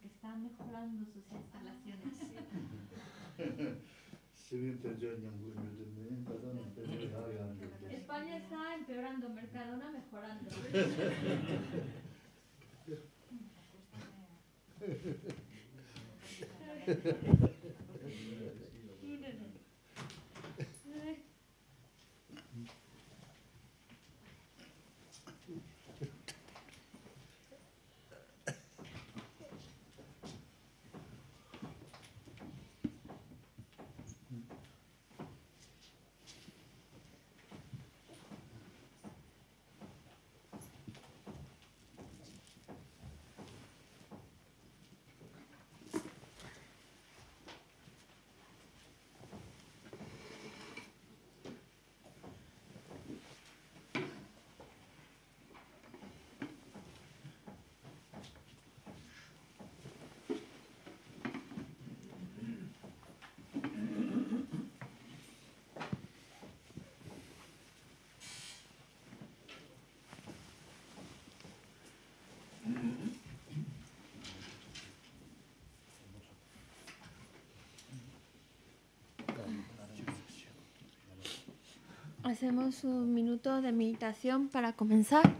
que está mejorando sus instalaciones. España está empeorando, Mercadona mejorando. Hacemos un minuto de meditación para comenzar.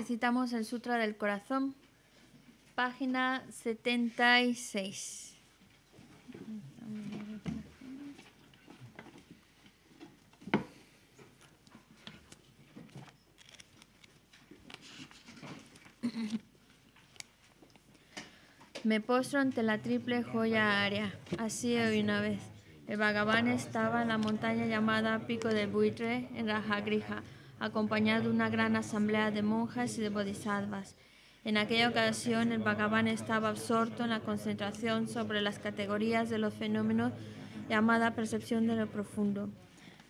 Necesitamos el Sutra del Corazón, página 76. Me postro ante la triple joya área. Así hoy una vez. El vagabán estaba en la montaña llamada Pico del Buitre, en Rajagriha acompañado de una gran asamblea de monjas y de bodhisattvas. En aquella ocasión, el Bhagavan estaba absorto en la concentración sobre las categorías de los fenómenos llamada percepción de lo profundo.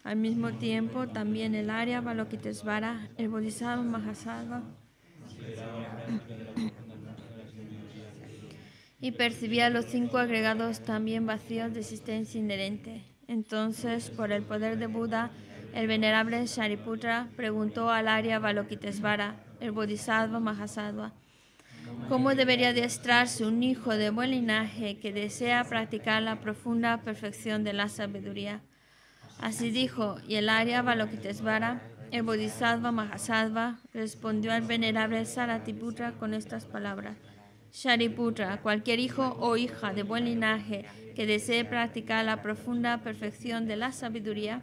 Al mismo tiempo, también el área Balokitesvara, el Bodhisattva Mahasattva, y percibía los cinco agregados también vacíos de existencia inherente. Entonces, por el poder de Buda, el venerable Shariputra preguntó al Arya Balokitesvara, el Bodhisattva Mahasattva, ¿cómo debería adiestrarse un hijo de buen linaje que desea practicar la profunda perfección de la sabiduría? Así dijo, y el Arya Balokitesvara, el Bodhisattva Mahasattva, respondió al venerable Saratiputra con estas palabras. Shariputra, cualquier hijo o hija de buen linaje que desee practicar la profunda perfección de la sabiduría,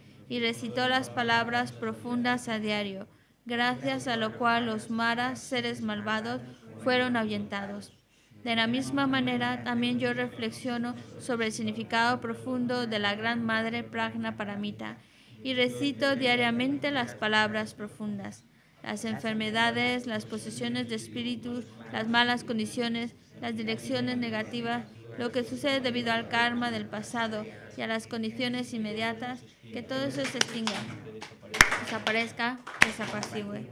y recitó las palabras profundas a diario, gracias a lo cual los maras, seres malvados, fueron ahuyentados. De la misma manera, también yo reflexiono sobre el significado profundo de la Gran Madre Pragna Paramita y recito diariamente las palabras profundas. Las enfermedades, las posesiones de espíritu, las malas condiciones, las direcciones negativas, lo que sucede debido al karma del pasado y a las condiciones inmediatas, que todo eso se extinga, desaparezca, desapacigüe.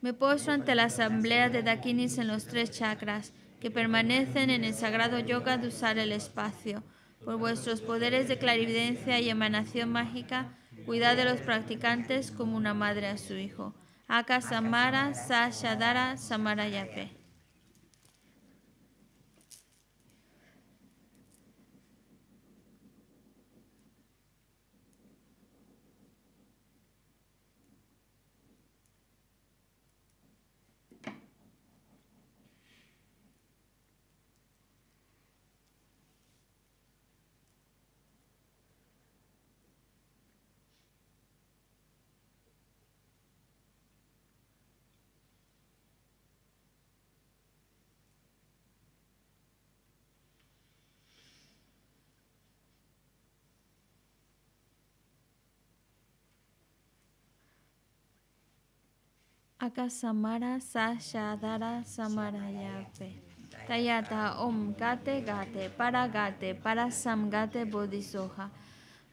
Me poso ante la asamblea de Dakinis en los tres chakras que permanecen en el sagrado yoga de usar el espacio. Por vuestros poderes de clarividencia y emanación mágica, cuidad de los practicantes como una madre a su hijo. Aka Samara, Sasha Dara, Samara Yape. Akasamara Sashadara Tayata Om Gate Gate Para Gate Para Samgate bodhisoja.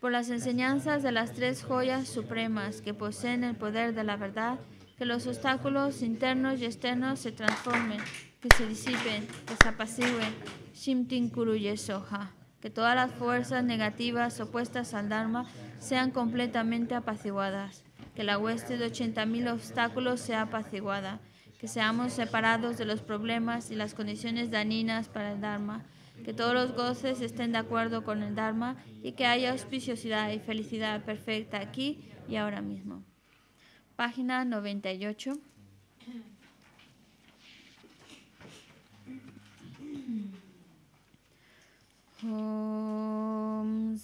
Por las enseñanzas de las tres joyas supremas que poseen el poder de la verdad, que los obstáculos internos y externos se transformen, que se disipen, que se apacigüen. Shimtin soja. Que todas las fuerzas negativas opuestas al Dharma sean completamente apaciguadas que la hueste de 80.000 obstáculos sea apaciguada, que seamos separados de los problemas y las condiciones daninas para el Dharma, que todos los goces estén de acuerdo con el Dharma y que haya auspiciosidad y felicidad perfecta aquí y ahora mismo. Página 98. Om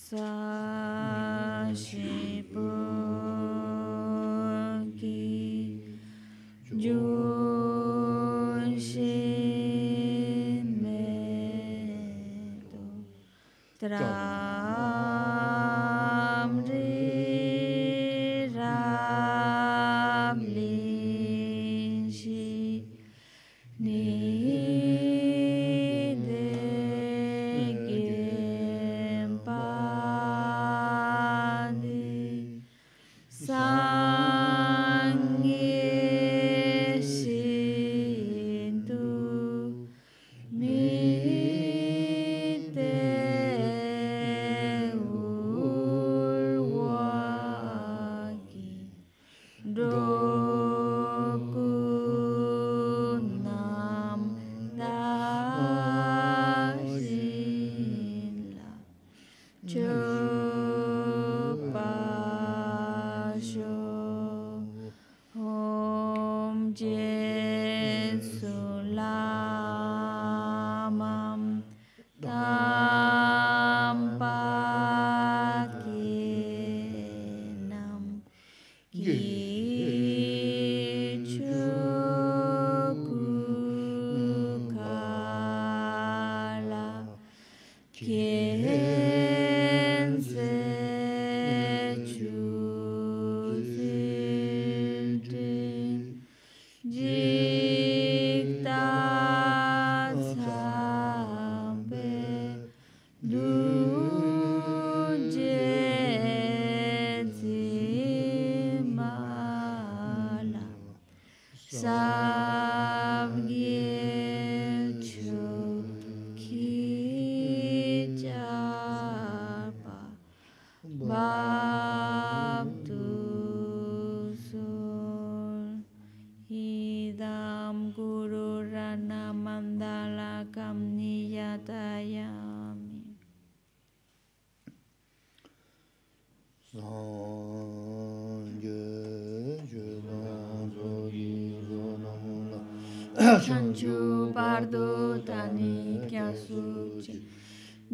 shanchu bardo tani kya suchi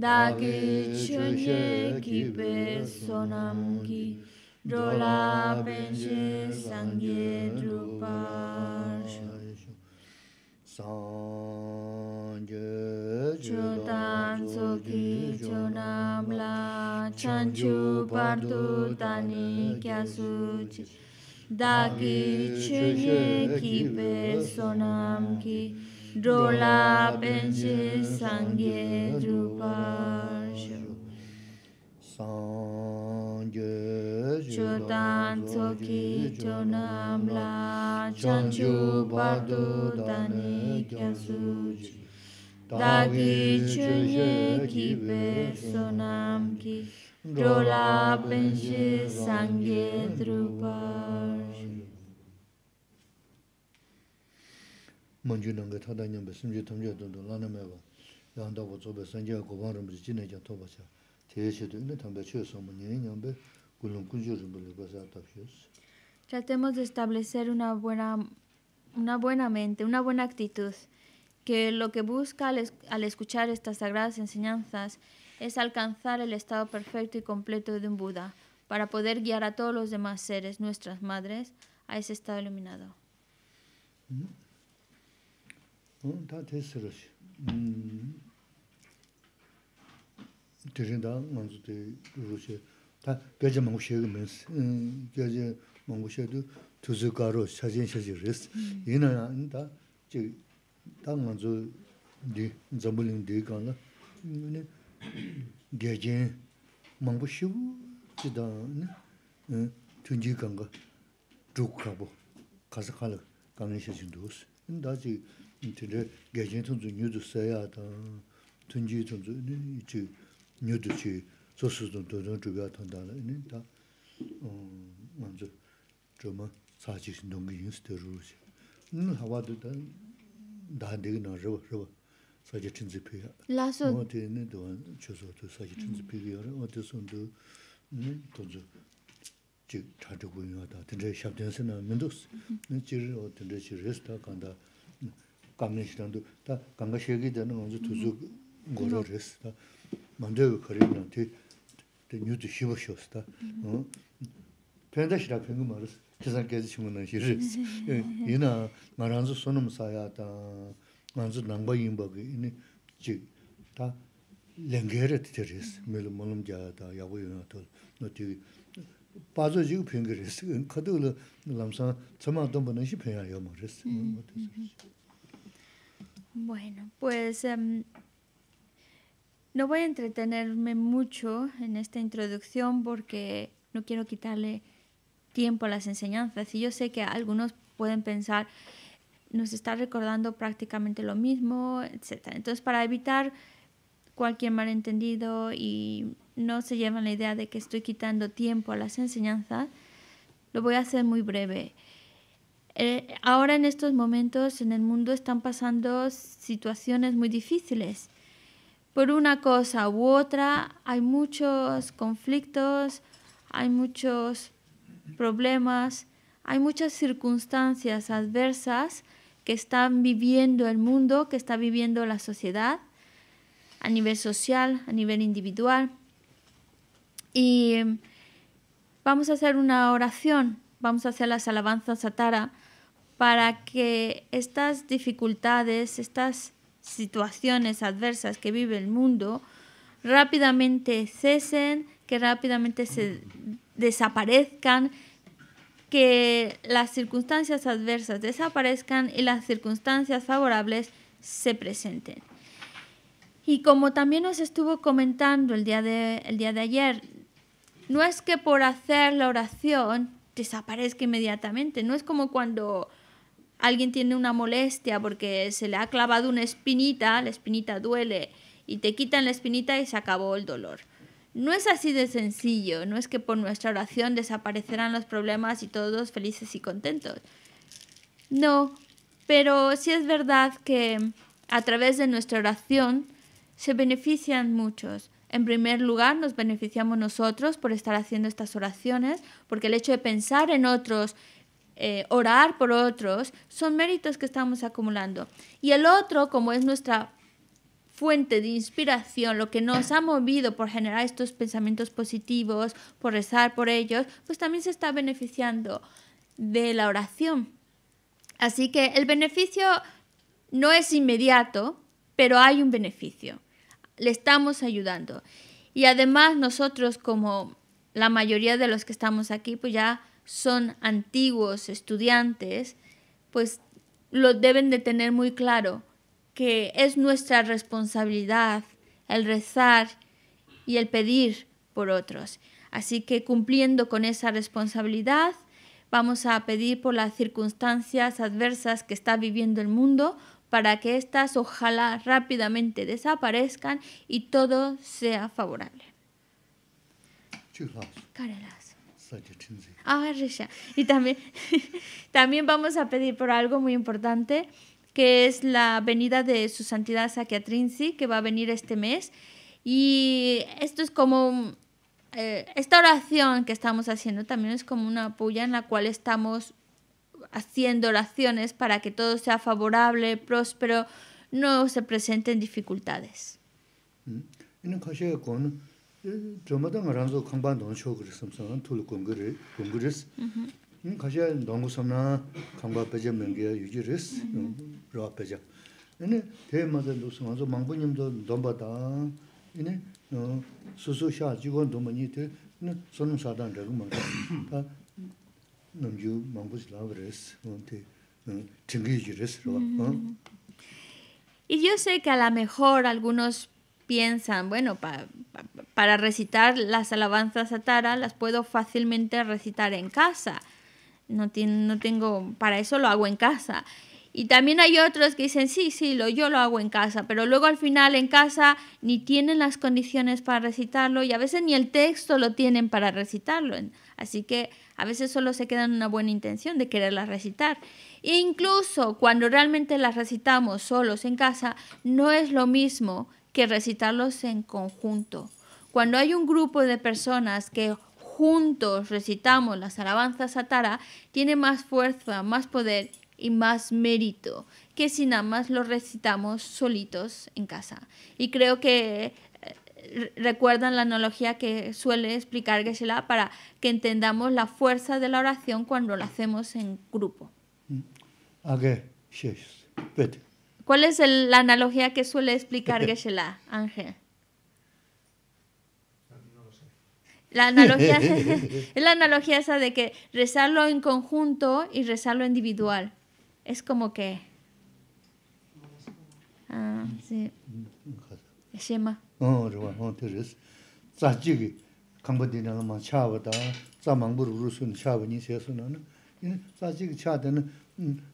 dagi chunye ki pe sonam ki dola benche sangye druparshu sangye chutan soki chunam la chanchu bardo tani kya suchi dagi chunye ki pe sonam ki drola benche sangye drupashu sangye chotan soki chonam la chanchu bardu dani kyasuji dagi chunye ki be sonam ki drola benche sangye drupashu Tratemos de establecer una buena una buena mente, una buena actitud, que lo que busca al, escuchar estas sagradas enseñanzas es alcanzar el estado perfecto y completo de un Buda, para poder guiar a todos los demás seres, nuestras madres, a ese estado iluminado. Mm-hmm. 다 됐으러시. 음. 드린다 먼저 드르시. 다 배제 먹고 쉬으면 음, 배제 먹고 두즈가로 사진 사진 레스. 저 잠불링 뒤가나. 근데 배제 먹고 쉬고 음, 튼지 간거 죽가보. 가서 가는 강의 tili gajin tunzu nyudu sayadan, tunji tunzu nyudu chi sosu tun tunzun chubya tandala, ini ta manzu um, chuma sachi shin dungi yin siti ruru si. Nini hawa tu ta dandegi na riba, riba, sachi chinzi piya. Lasu. Mua ti ini tuwa chuzo tu sachi chinzi piya yara, mua kāmyā 다 tā 되는 shēgī dāna ngā zu tūzu gōrō rēs, tā māndayā 어 kārī rīna, tī nyū tū shīwa shiwas, tā pēndā shirā pēngu mā rēs, kēsān kēsī shīwa nā shī rēs. Yīnā ngā rā nzu sunam sāyā tā, ngā nzu nāngbā yīmbā gī, yīnī jī, tā lēngē rē tī Bueno, pues em, no voy a entretenerme mucho en esta introducción porque no quiero quitarle tiempo a las enseñanzas. Y yo sé que algunos pueden pensar, nos está recordando prácticamente lo mismo, etc. Entonces, para evitar cualquier malentendido y no se llevan la idea de que estoy quitando tiempo a las enseñanzas, lo voy a hacer muy breve. Eh, ahora en estos momentos en el mundo están pasando situaciones muy difíciles. Por una cosa u otra hay muchos conflictos, hay muchos problemas, hay muchas circunstancias adversas que están viviendo el mundo, que está viviendo la sociedad a nivel social, a nivel individual. Y eh, vamos a hacer una oración, vamos a hacer las alabanzas a Tara para que estas dificultades, estas situaciones adversas que vive el mundo, rápidamente cesen, que rápidamente se desaparezcan, que las circunstancias adversas desaparezcan y las circunstancias favorables se presenten. Y como también nos estuvo comentando el día el día de ayer, no es que por hacer la oración desaparezca inmediatamente, no es como cuando alguien tiene una molestia porque se le ha clavado una espinita, la espinita duele y te quitan la espinita y se acabó el dolor. No es así de sencillo, no es que por nuestra oración desaparecerán los problemas y todos felices y contentos. No, pero sí es verdad que a través de nuestra oración se benefician muchos. En primer lugar, nos beneficiamos nosotros por estar haciendo estas oraciones, porque el hecho de pensar en otros eh, orar por otros, son méritos que estamos acumulando. Y el otro, como es nuestra fuente de inspiración, lo que nos ha movido por generar estos pensamientos positivos, por rezar por ellos, pues también se está beneficiando de la oración. Así que el beneficio no es inmediato, pero hay un beneficio. Le estamos ayudando. Y además nosotros, como la mayoría de los que estamos aquí, pues ya son antiguos estudiantes, pues lo deben de tener muy claro, que es nuestra responsabilidad el rezar y el pedir por otros. Así que cumpliendo con esa responsabilidad, vamos a pedir por las circunstancias adversas que está viviendo el mundo para que estas ojalá rápidamente desaparezcan y todo sea favorable. Ah, y también, también vamos a pedir por algo muy importante, que es la venida de su santidad Sakyatrinsi, que va a venir este mes. Y esto es como, eh, esta oración que estamos haciendo también es como una puya en la cual estamos haciendo oraciones para que todo sea favorable, próspero, no se presenten dificultades. Mm. 저마당 아람소 강반 논쇼 그랬음서 툴 공거를 공거스 음 가셔야 너무 섬나 강바 빼제 명게 유지레스 로아 빼제 근데 대마다 무슨 망부님도 넘바다 이네 어 수수샤 직원 도모니들 네 손님 사단 되고 다 넘주 망부스 라브레스 뭔데 증기 유지레스 로아 어 Y yo sé que a lo mejor algunos piensan, bueno, para recitar las alabanzas a Tara las puedo fácilmente recitar en casa. No, tengo, para eso lo hago en casa. Y también hay otros que dicen, sí, sí, lo, yo lo hago en casa, pero luego al final en casa ni tienen las condiciones para recitarlo y a veces ni el texto lo tienen para recitarlo. Así que a veces solo se queda en una buena intención de quererlas recitar. E incluso cuando realmente las recitamos solos en casa, no es lo mismo que recitarlos en conjunto. Cuando hay un grupo de personas que juntos recitamos las alabanzas a Tara, tiene más fuerza, más poder y más mérito que si nada más lo recitamos solitos en casa. Y creo que eh, recuerdan la analogía que suele explicar Gesela para que entendamos la fuerza de la oración cuando la hacemos en grupo. Mm. ¿Cuál es la analogía que suele explicar Geshe-la, Ángel? La analogía, es la analogía esa de que rezarlo en conjunto y rezarlo individual. Es como que... Ah, sí. Oh, oh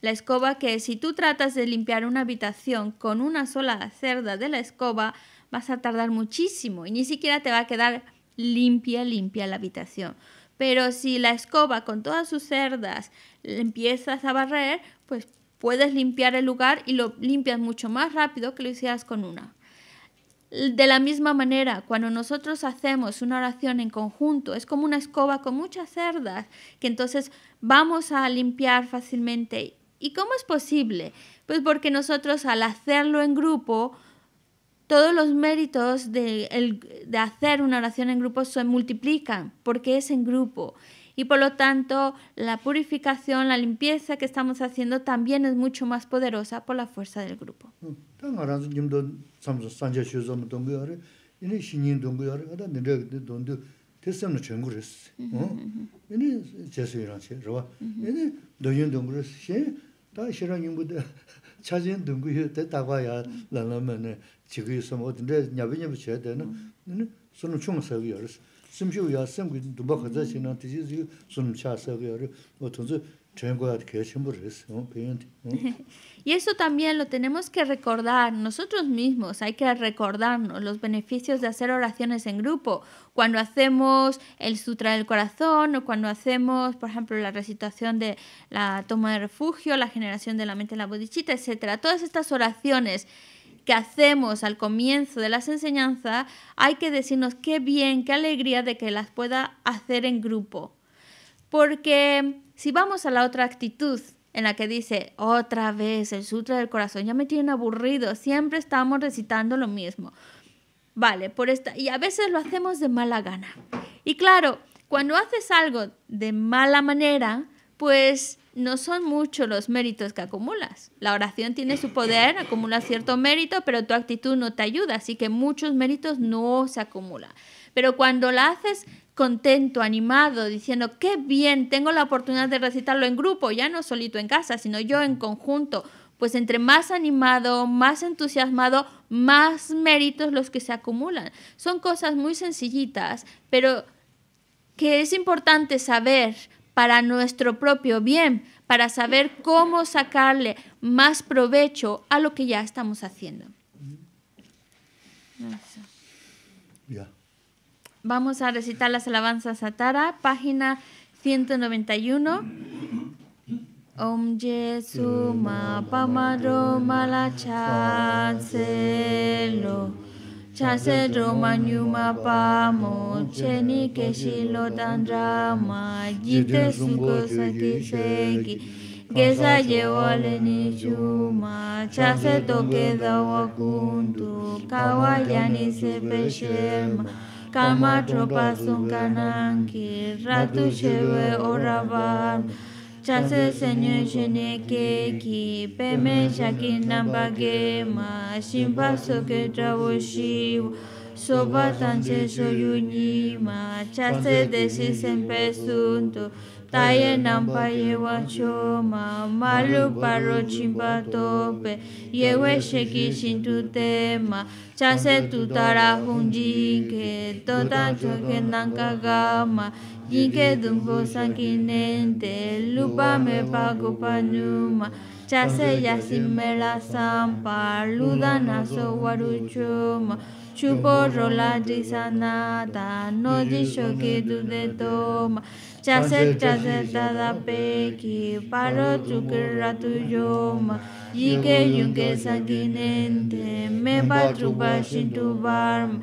La escoba que si tú tratas de limpiar una habitación con una sola cerda de la escoba, vas a tardar muchísimo y ni siquiera te va a quedar limpia, limpia la habitación. Pero si la escoba con todas sus cerdas empiezas a barrer, pues puedes limpiar el lugar y lo limpias mucho más rápido que lo hicieras con una. De la misma manera, cuando nosotros hacemos una oración en conjunto, es como una escoba con muchas cerdas que entonces vamos a limpiar fácilmente ¿Y cómo es posible? Pues porque nosotros al hacerlo en grupo, todos los méritos de, el, de hacer una oración en grupo se multiplican porque es en grupo y por lo tanto la purificación, la limpieza que estamos haciendo también es mucho más poderosa por la fuerza del grupo. Mm. 다 싫어 자진 차진 등구에 됐다고야 라라면은 지구 있으면 어딘데 냐비냐 붙여야 되는 눈은 손은 총 서기어서 심지어 야 쌤군 두바 가자 지나 Y eso también lo tenemos que recordar nosotros mismos, hay que recordarnos los beneficios de hacer oraciones en grupo. Cuando hacemos el Sutra del Corazón o cuando hacemos, por ejemplo, la recitación de la toma de refugio, la generación de la mente en la bodichita, etcétera, Todas estas oraciones que hacemos al comienzo de las enseñanzas, hay que decirnos qué bien, qué alegría de que las pueda hacer en grupo. Porque si vamos a la otra actitud, en la que dice, otra vez el Sutra del Corazón, ya me tienen aburrido, siempre estamos recitando lo mismo. Vale, por esta, y a veces lo hacemos de mala gana. Y claro, cuando haces algo de mala manera, pues no son muchos los méritos que acumulas. La oración tiene su poder, acumula cierto mérito, pero tu actitud no te ayuda, así que muchos méritos no se acumulan. Pero cuando la haces contento, animado, diciendo, qué bien, tengo la oportunidad de recitarlo en grupo, ya no solito en casa, sino yo en conjunto. Pues entre más animado, más entusiasmado, más méritos los que se acumulan. Son cosas muy sencillitas, pero que es importante saber para nuestro propio bien, para saber cómo sacarle más provecho a lo que ya estamos haciendo. Vamos a recitar las alabanzas a Tara, página 191. Om Jesu ma pamaro malacha selo chase roma nyuma pamo cheni dandra dandrama jite suko saki seki gesa yewale ni chuma chase toke dawa kuntu kawayani sepe sherma kamato pasunkananki ratu chewe oravan chase senyo shene keki peme shaki namba gema shimba soke trawo shiwa soba tanche shoyunima chase deshi sempe sunto taye namba yewa choma malu paro chimba tope yewe sheki shintu tema chase tu tutara hunjinke tota choke nanka gama yinke dumbo sankinente lupa me pago panuma chase la sampa ludana so waruchoma chupo rola jisanata no jisho ke dude toma Chase chase dada pe ki paro chukira tuyoma. Yike yunke sanginente me batruba shintu barma.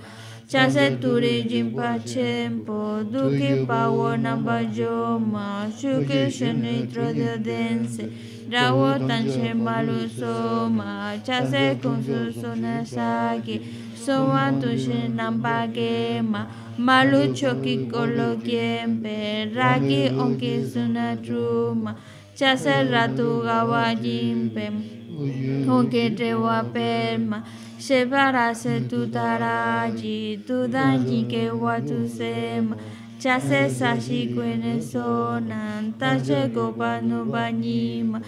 Chase turi jimpa chempo duki pawo namba joma. Shuki shenitro diodense. Rawo tanche malusoma. Chase kunsu sunasaki. sowanto gema bagema malucho kikolo kiempe raki onki sunatruma chaseratu gawa jimpe onki trewa perma shevara se tutaraji tudanji ke watu sema chase sashi kwene sonan tashe gopanu nima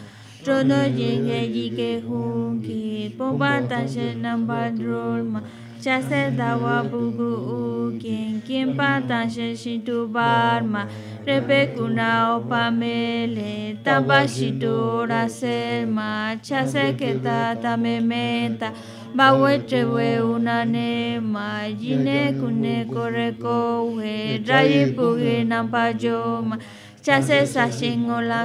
Trono jenge jike hunki, pompa tashe nambadrolma, chase dawa bugu u quien tan patan shin tu barma repe kuna opamele tabashi sel ma chase que tata me menta bawe trewe una nema jine kune kore kowe rayi pa jo ma chase la sangi,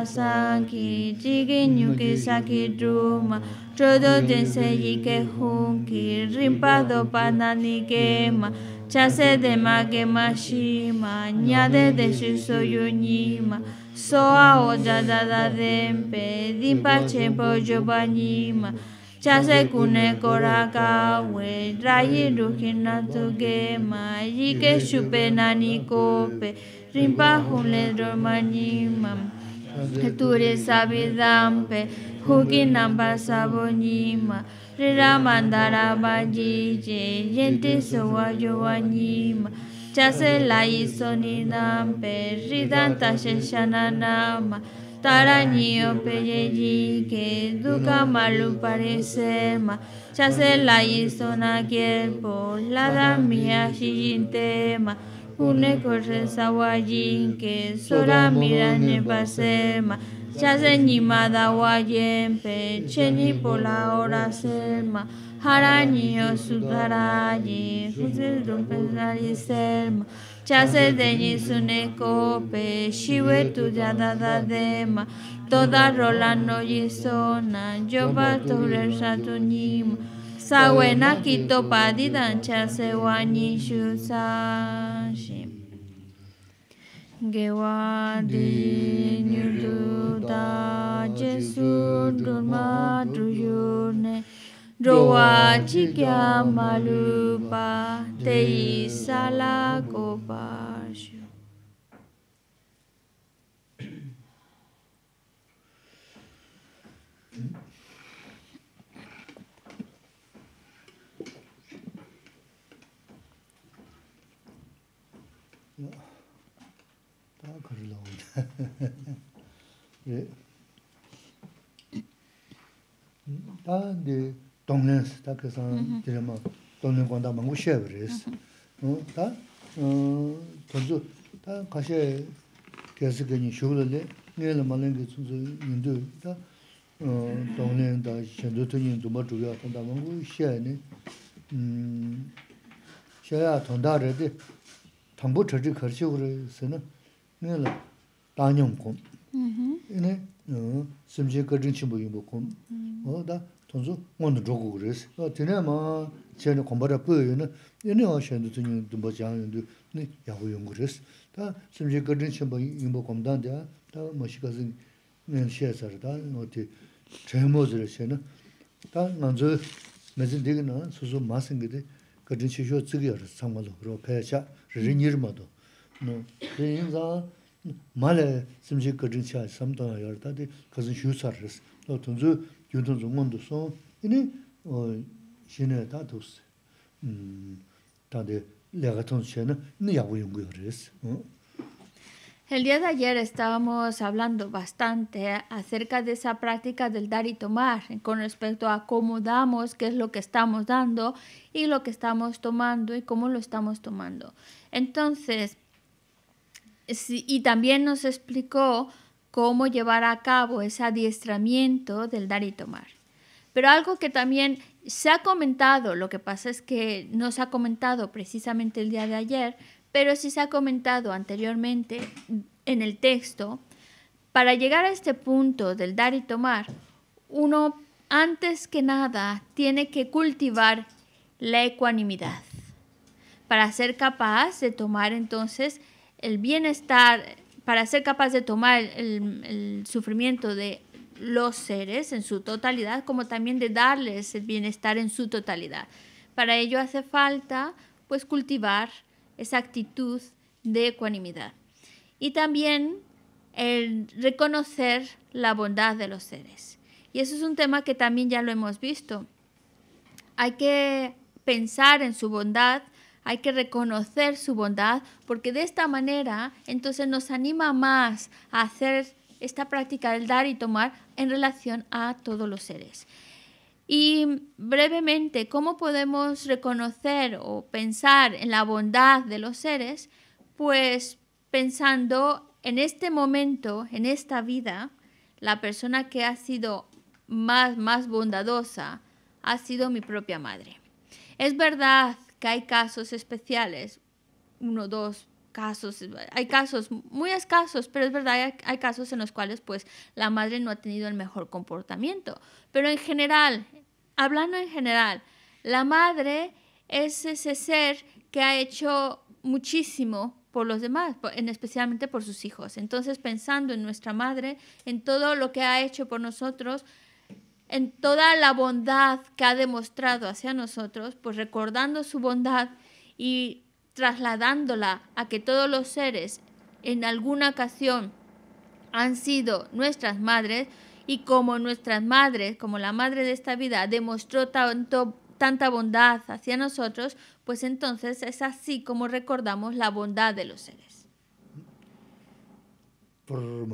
sanki jigi yuki saki druma Chodo dense yike hunki rimpa do panani gema chase de magema shima nyade de shuso yunima soa oja dada dempe dimpa chempo yobanima chase kune korakawe rayi rujina tugema yike shupe nani kope rimpa hunle romanima Ture sabidampe, Huki namba sabo Rira mandara je. Yente sowa yo nima, Chase la iso ni nampe, Ridanta nama, que duca malu Chase la iso La damia Une corre sola sora mira ne pasema, Chasen nyimada wayen pe cheni pola ora selma harani osudarayi fusil dumpesari selma chase deñi suneko pe shiwe tu dema toda rola no yisona yo bature sa sawena kito padidan chase wani gewa di nyu da jesu durma duyune doa cikya malupa tei sala gopa Tā ndi tōnglēn sī, tā kēsān tīrē mō tōnglēn kōntā mānggū shē wē rē sī. Tā tōnzu, tā kāshē kēsī kēnyi shūg lē lē, ngē lē mā lēng kē tōnzu yīndū, tā tōnglēn tā shēndū tōnyi ndū mā chūg yā dānyam kum. Yine simchī kachin chimbu yinbu kum. O 뭔데 저거 ngon dōgu 되네마 Tēnē mā chēni kumbara pū yinā, yinā wā shēndu tu nyingi dōmba chāng yindu yahu yung kuris. Dā simchī kachin chimbu yinbu kum dāng dā, dā mā shi kazi ngayon shē sar dā, o tē chēmo zirā shēna. Dā ngān zu El día de ayer estábamos hablando bastante acerca de esa práctica del dar y tomar con respecto a cómo damos, qué es lo que estamos dando y lo que estamos tomando y cómo lo estamos tomando. Entonces, y también nos explicó cómo llevar a cabo ese adiestramiento del dar y tomar. Pero algo que también se ha comentado, lo que pasa es que no se ha comentado precisamente el día de ayer, pero sí se ha comentado anteriormente en el texto, para llegar a este punto del dar y tomar, uno antes que nada tiene que cultivar la ecuanimidad para ser capaz de tomar entonces el bienestar, para ser capaz de tomar el, sufrimiento de los seres en su totalidad, como también de darles el bienestar en su totalidad. Para ello hace falta pues cultivar esa actitud de ecuanimidad y también el reconocer la bondad de los seres. Y eso es un tema que también ya lo hemos visto. Hay que pensar en su bondad hay que reconocer su bondad, porque de esta manera entonces nos anima más a hacer esta práctica del dar y tomar en relación a todos los seres. Y brevemente, ¿cómo podemos reconocer o pensar en la bondad de los seres? Pues pensando en este momento, en esta vida, la persona que ha sido más, más bondadosa ha sido mi propia madre. Es verdad hay casos especiales, uno, dos casos, hay casos muy escasos, pero es verdad, hay, hay casos en los cuales pues la madre no ha tenido el mejor comportamiento. Pero en general, hablando en general, la madre es ese ser que ha hecho muchísimo por los demás, en especialmente por sus hijos. Entonces, pensando en nuestra madre, en todo lo que ha hecho por nosotros, en toda la bondad que ha demostrado hacia nosotros, pues recordando su bondad y trasladándola a que todos los seres en alguna ocasión han sido nuestras madres y como nuestras madres, como la madre de esta vida, demostró tanto, tanta bondad hacia nosotros, pues entonces es así como recordamos la bondad de los seres. Por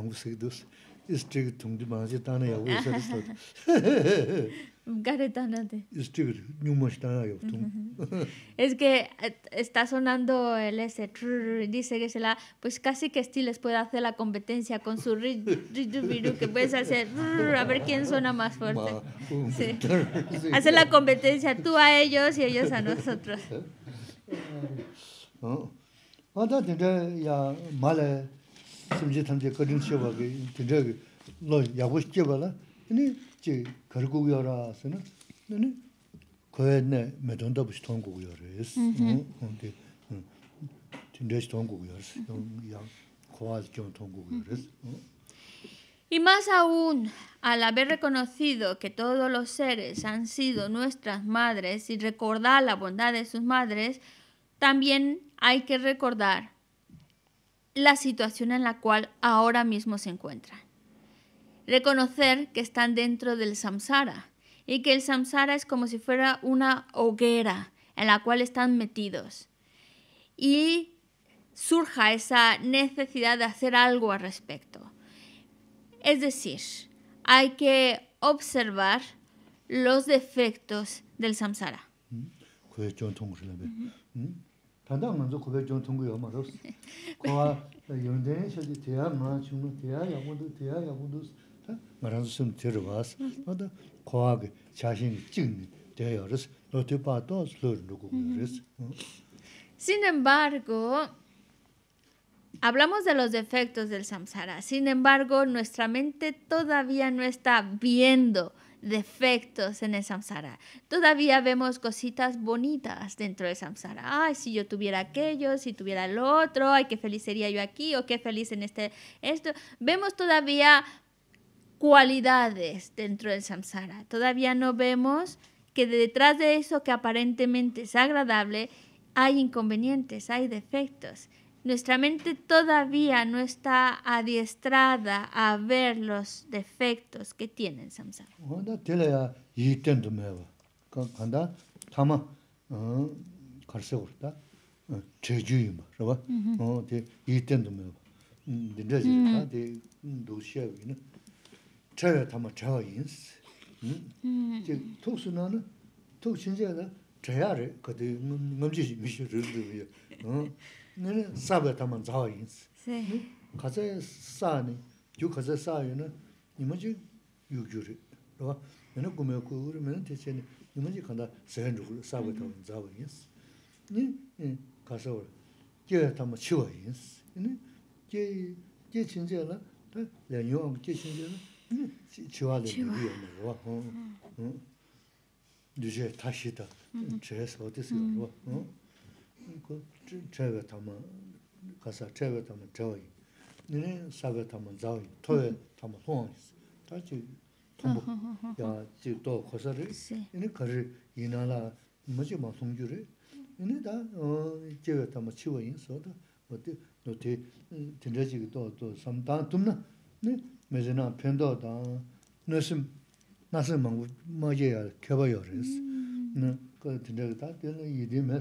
Es que eh, está sonando el S, dice que se la, pues casi que Stiles puede hacer la competencia con su que puedes hacer a ver quién suena más fuerte. Sí. Hacer la competencia tú a ellos y ellos a nosotros. Ah, ah, ya y más aún, al haber reconocido que todos los seres han sido nuestras madres y recordar la bondad de sus madres, también hay que recordar la situación en la cual ahora mismo se encuentran. Reconocer que están dentro del samsara y que el samsara es como si fuera una hoguera en la cual están metidos. Y surja esa necesidad de hacer algo al respecto. Es decir, hay que observar los defectos del samsara. Mm-hmm. Sin embargo, hablamos de los defectos del samsara. Sin embargo, nuestra mente todavía no está viendo defectos en el samsara. Todavía vemos cositas bonitas dentro del samsara. Ay, si yo tuviera aquello, si tuviera lo otro, ay, qué feliz sería yo aquí o qué feliz en este esto. Vemos todavía cualidades dentro del samsara. Todavía no vemos que detrás de eso que aparentemente es agradable hay inconvenientes, hay defectos. Nuestra mente todavía no está adiestrada a ver los defectos que tiene el samsara. Cuando uh, uh, mm-hmm. uh, te mm, mm-hmm. te no está mal, a estar. Te ayuda, ¿sabes? No, De de ¿no? nini sabwe taman zawa yinsi. Kaze saa ni, gyu kaze nima ji yu gyuri, rwa, nini nima ji kanda zayn rukuri, sabwe taman zawa yinsi. Ni, kaze ura, chiwa yinsi. Nini, gye, gye chinze la, chiwa kó chéi 담아 가서 kásá 담아 저이 네 chéi 담아 yin, 토에 담아 wé thámá zá wé yin, tó wé thámá xoáng yis, thá chéi thámá yá chéi tó khó sá ré, níné ká ré yíná lá ma chéi ma xóng chú ré, níné dá chéi wé thámá chí wé yin sá wé, wé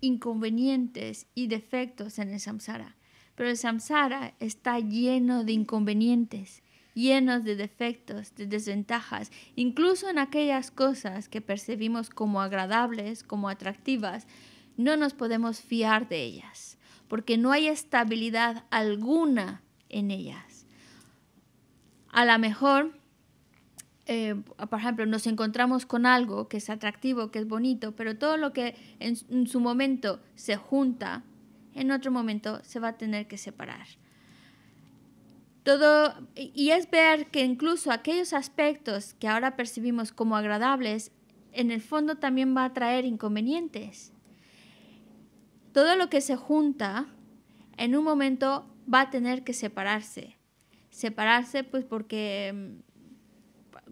inconvenientes y defectos en el samsara. Pero el samsara está lleno de inconvenientes, llenos de defectos, de desventajas, incluso en aquellas cosas que percibimos como agradables, como atractivas, no nos podemos fiar de ellas, porque no hay estabilidad alguna en ellas. A lo mejor eh, por ejemplo, nos encontramos con algo que es atractivo, que es bonito, pero todo lo que en, en, su momento se junta, en otro momento se va a tener que separar. Todo, y es ver que incluso aquellos aspectos que ahora percibimos como agradables, en el fondo también va a traer inconvenientes. Todo lo que se junta, en un momento va a tener que separarse. Separarse pues porque mm,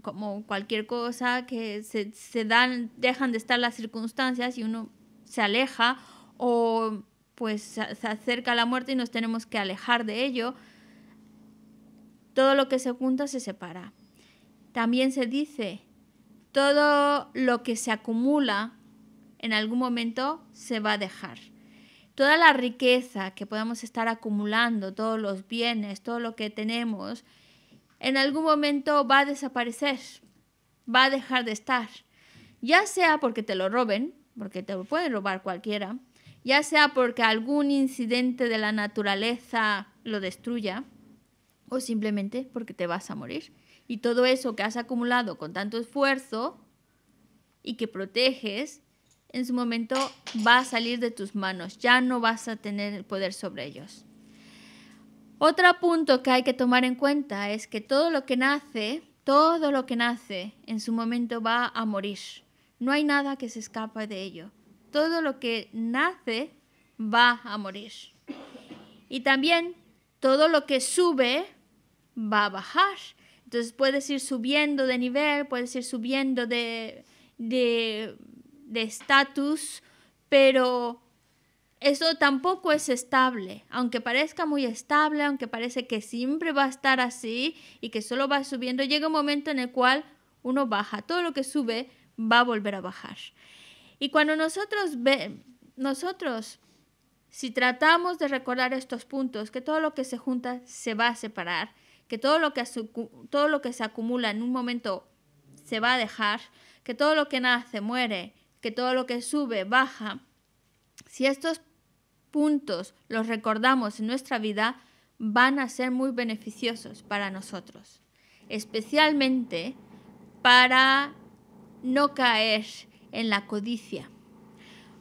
como cualquier cosa, que se, dan, dejan de estar las circunstancias y uno se aleja o pues se acerca a la muerte y nos tenemos que alejar de ello, todo lo que se junta se separa. También se dice, todo lo que se acumula en algún momento se va a dejar. Toda la riqueza que podamos estar acumulando, todos los bienes, todo lo que tenemos, en algún momento va a desaparecer, va a dejar de estar, ya sea porque te lo roben, porque te lo pueden robar cualquiera, ya sea porque algún incidente de la naturaleza lo destruya, o simplemente porque te vas a morir. Y todo eso que has acumulado con tanto esfuerzo y que proteges, en su momento va a salir de tus manos, ya no vas a tener el poder sobre ellos. Otro punto que hay que tomar en cuenta es que todo lo que nace, todo lo que nace en su momento va a morir. No hay nada que se escapa de ello. Todo lo que nace va a morir. Y también todo lo que sube va a bajar. Entonces puedes ir subiendo de nivel, puedes ir subiendo de estatus, pero eso tampoco es estable, aunque parezca muy estable, aunque parece que siempre va a estar así y que solo va subiendo, llega un momento en el cual uno baja, todo lo que sube va a volver a bajar. Y cuando nosotros ve, nosotros si tratamos de recordar estos puntos, que todo lo que se junta se va a separar, que todo lo que todo lo que se acumula en un momento se va a dejar, que todo lo que nace muere, que todo lo que sube baja. Si estos puntos los recordamos en nuestra vida, van a ser muy beneficiosos para nosotros, especialmente para no caer en la codicia.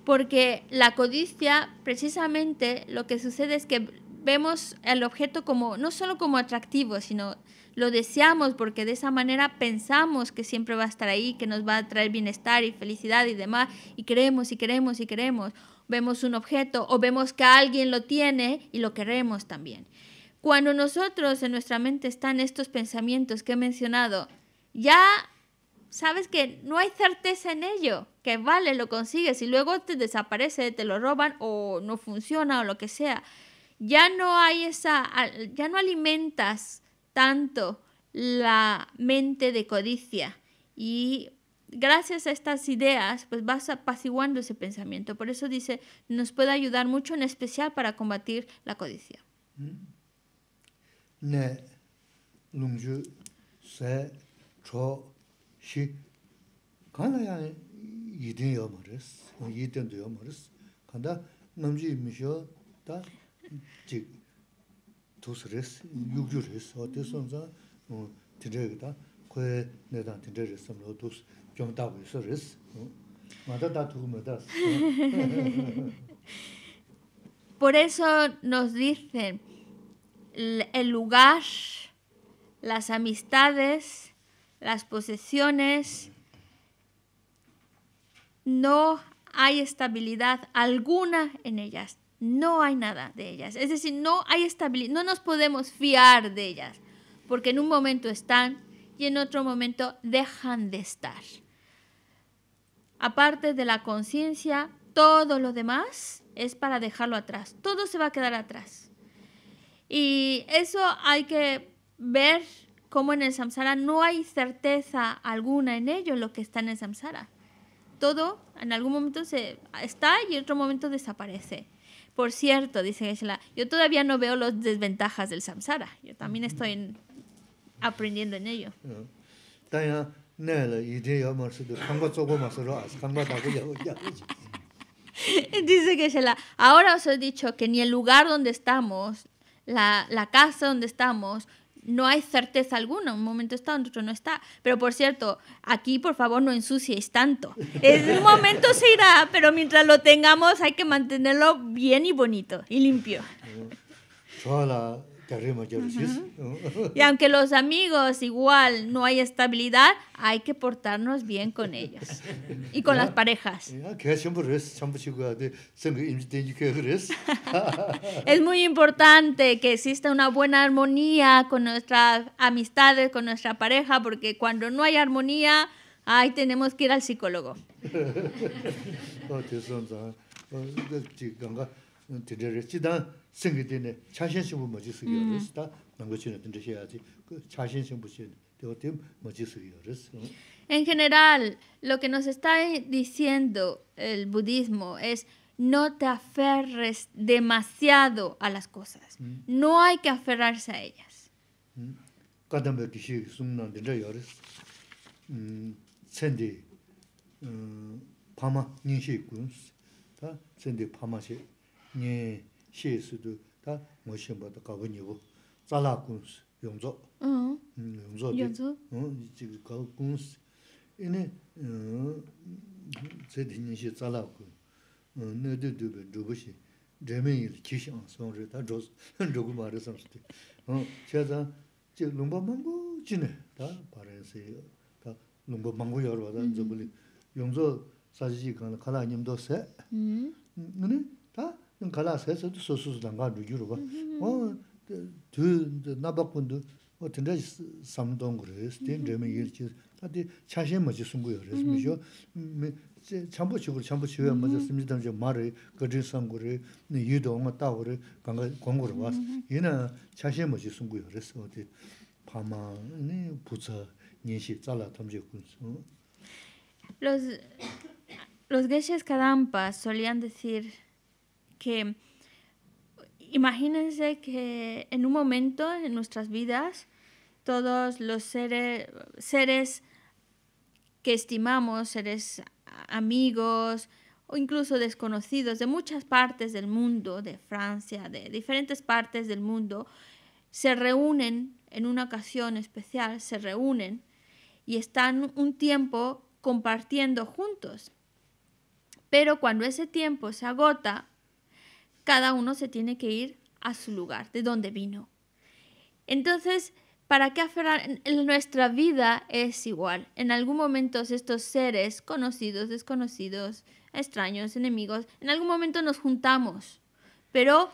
Porque la codicia, precisamente, lo que sucede es que vemos el objeto como no solo como atractivo, sino lo deseamos porque de esa manera pensamos que siempre va a estar ahí, que nos va a traer bienestar y felicidad y demás, y creemos y queremos y queremos vemos un objeto o vemos que alguien lo tiene y lo queremos también. Cuando nosotros en nuestra mente están estos pensamientos que he mencionado, ya sabes que no hay certeza en ello, que vale, lo consigues y luego te desaparece, te lo roban o no funciona o lo que sea. Ya no hay esa, ya no alimentas tanto la mente de codicia y gracias a estas ideas, pues vas apaciguando ese pensamiento. Por eso dice, nos puede ayudar mucho, en especial para combatir la codicia. Por eso nos dicen el lugar, las amistades, las posesiones, no hay estabilidad alguna en ellas, no hay nada de ellas. Es decir, no hay no nos podemos fiar de ellas, porque en un momento están y en otro momento dejan de estar aparte de la conciencia, todo lo demás es para dejarlo atrás. Todo se va a quedar atrás. Y eso hay que ver cómo en el samsara no hay certeza alguna en ello, lo que está en el samsara. Todo en algún momento se está y en otro momento desaparece. Por cierto, dice geshe yo todavía no veo las desventajas del samsara. Yo también estoy aprendiendo en ello. Dice que se ahora os he dicho que ni el lugar donde estamos, la, la casa donde estamos, no hay certeza alguna. Un momento está, otro no está. Pero por cierto, aquí por favor no ensuciéis tanto. En un momento se irá, pero mientras lo tengamos hay que mantenerlo bien y bonito y limpio. Y aunque los amigos igual no hay estabilidad, hay que portarnos bien con ellos y con las parejas. es muy importante que exista una buena armonía con nuestras amistades, con nuestra pareja, porque cuando no hay armonía, ahí tenemos que ir al psicólogo. En general, lo que nos está diciendo el budismo es no te aferres demasiado a las cosas. Mm. No hay que aferrarse a ellas. Mm. xie si du ta ngo xinpa ta kagwa nigo tsala kungs yungzo yungzo di kagwa kungs ini tse di nyi xie tsala kung ne du du be dhubu xie dremi yi li kishi an song re ta dhugu ma re samsi di xia zang che lungpa ta ta lungpa kala nyimdo se nāng kālā sāyāsā tu sōsū sū tāngā rū yūru bā wā tū nā bā kundu wā tindā yī sāma tōng gu rē sī tēn rē mē yī rī chī tā tī chā shē mā chī sūng gu yō rē sī mī shō que imagínense que en un momento en nuestras vidas todos los seres, seres que estimamos, seres amigos o incluso desconocidos de muchas partes del mundo, de Francia, de diferentes partes del mundo, se reúnen en una ocasión especial, se reúnen y están un tiempo compartiendo juntos. Pero cuando ese tiempo se agota, cada uno se tiene que ir a su lugar, de donde vino. Entonces, ¿para qué aferrar? Nuestra vida es igual. En algún momento estos seres, conocidos, desconocidos, extraños, enemigos, en algún momento nos juntamos, pero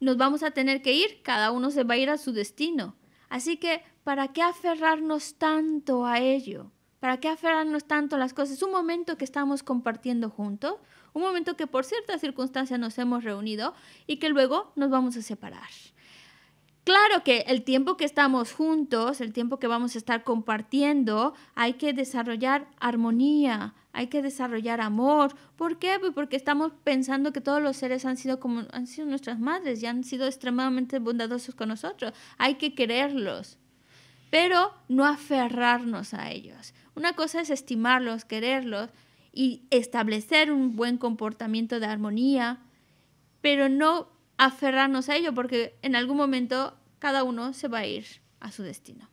nos vamos a tener que ir, cada uno se va a ir a su destino. Así que, ¿para qué aferrarnos tanto a ello? ¿Para qué aferrarnos tanto a las cosas? Un momento que estamos compartiendo juntos, un momento que por cierta circunstancia nos hemos reunido y que luego nos vamos a separar. Claro que el tiempo que estamos juntos, el tiempo que vamos a estar compartiendo, hay que desarrollar armonía, hay que desarrollar amor. ¿Por qué? Pues porque estamos pensando que todos los seres han sido como han sido nuestras madres y han sido extremadamente bondadosos con nosotros. Hay que quererlos, pero no aferrarnos a ellos. Una cosa es estimarlos, quererlos, y establecer un buen comportamiento de armonía, pero no aferrarnos a ello, porque en algún momento cada uno se va a ir a su destino.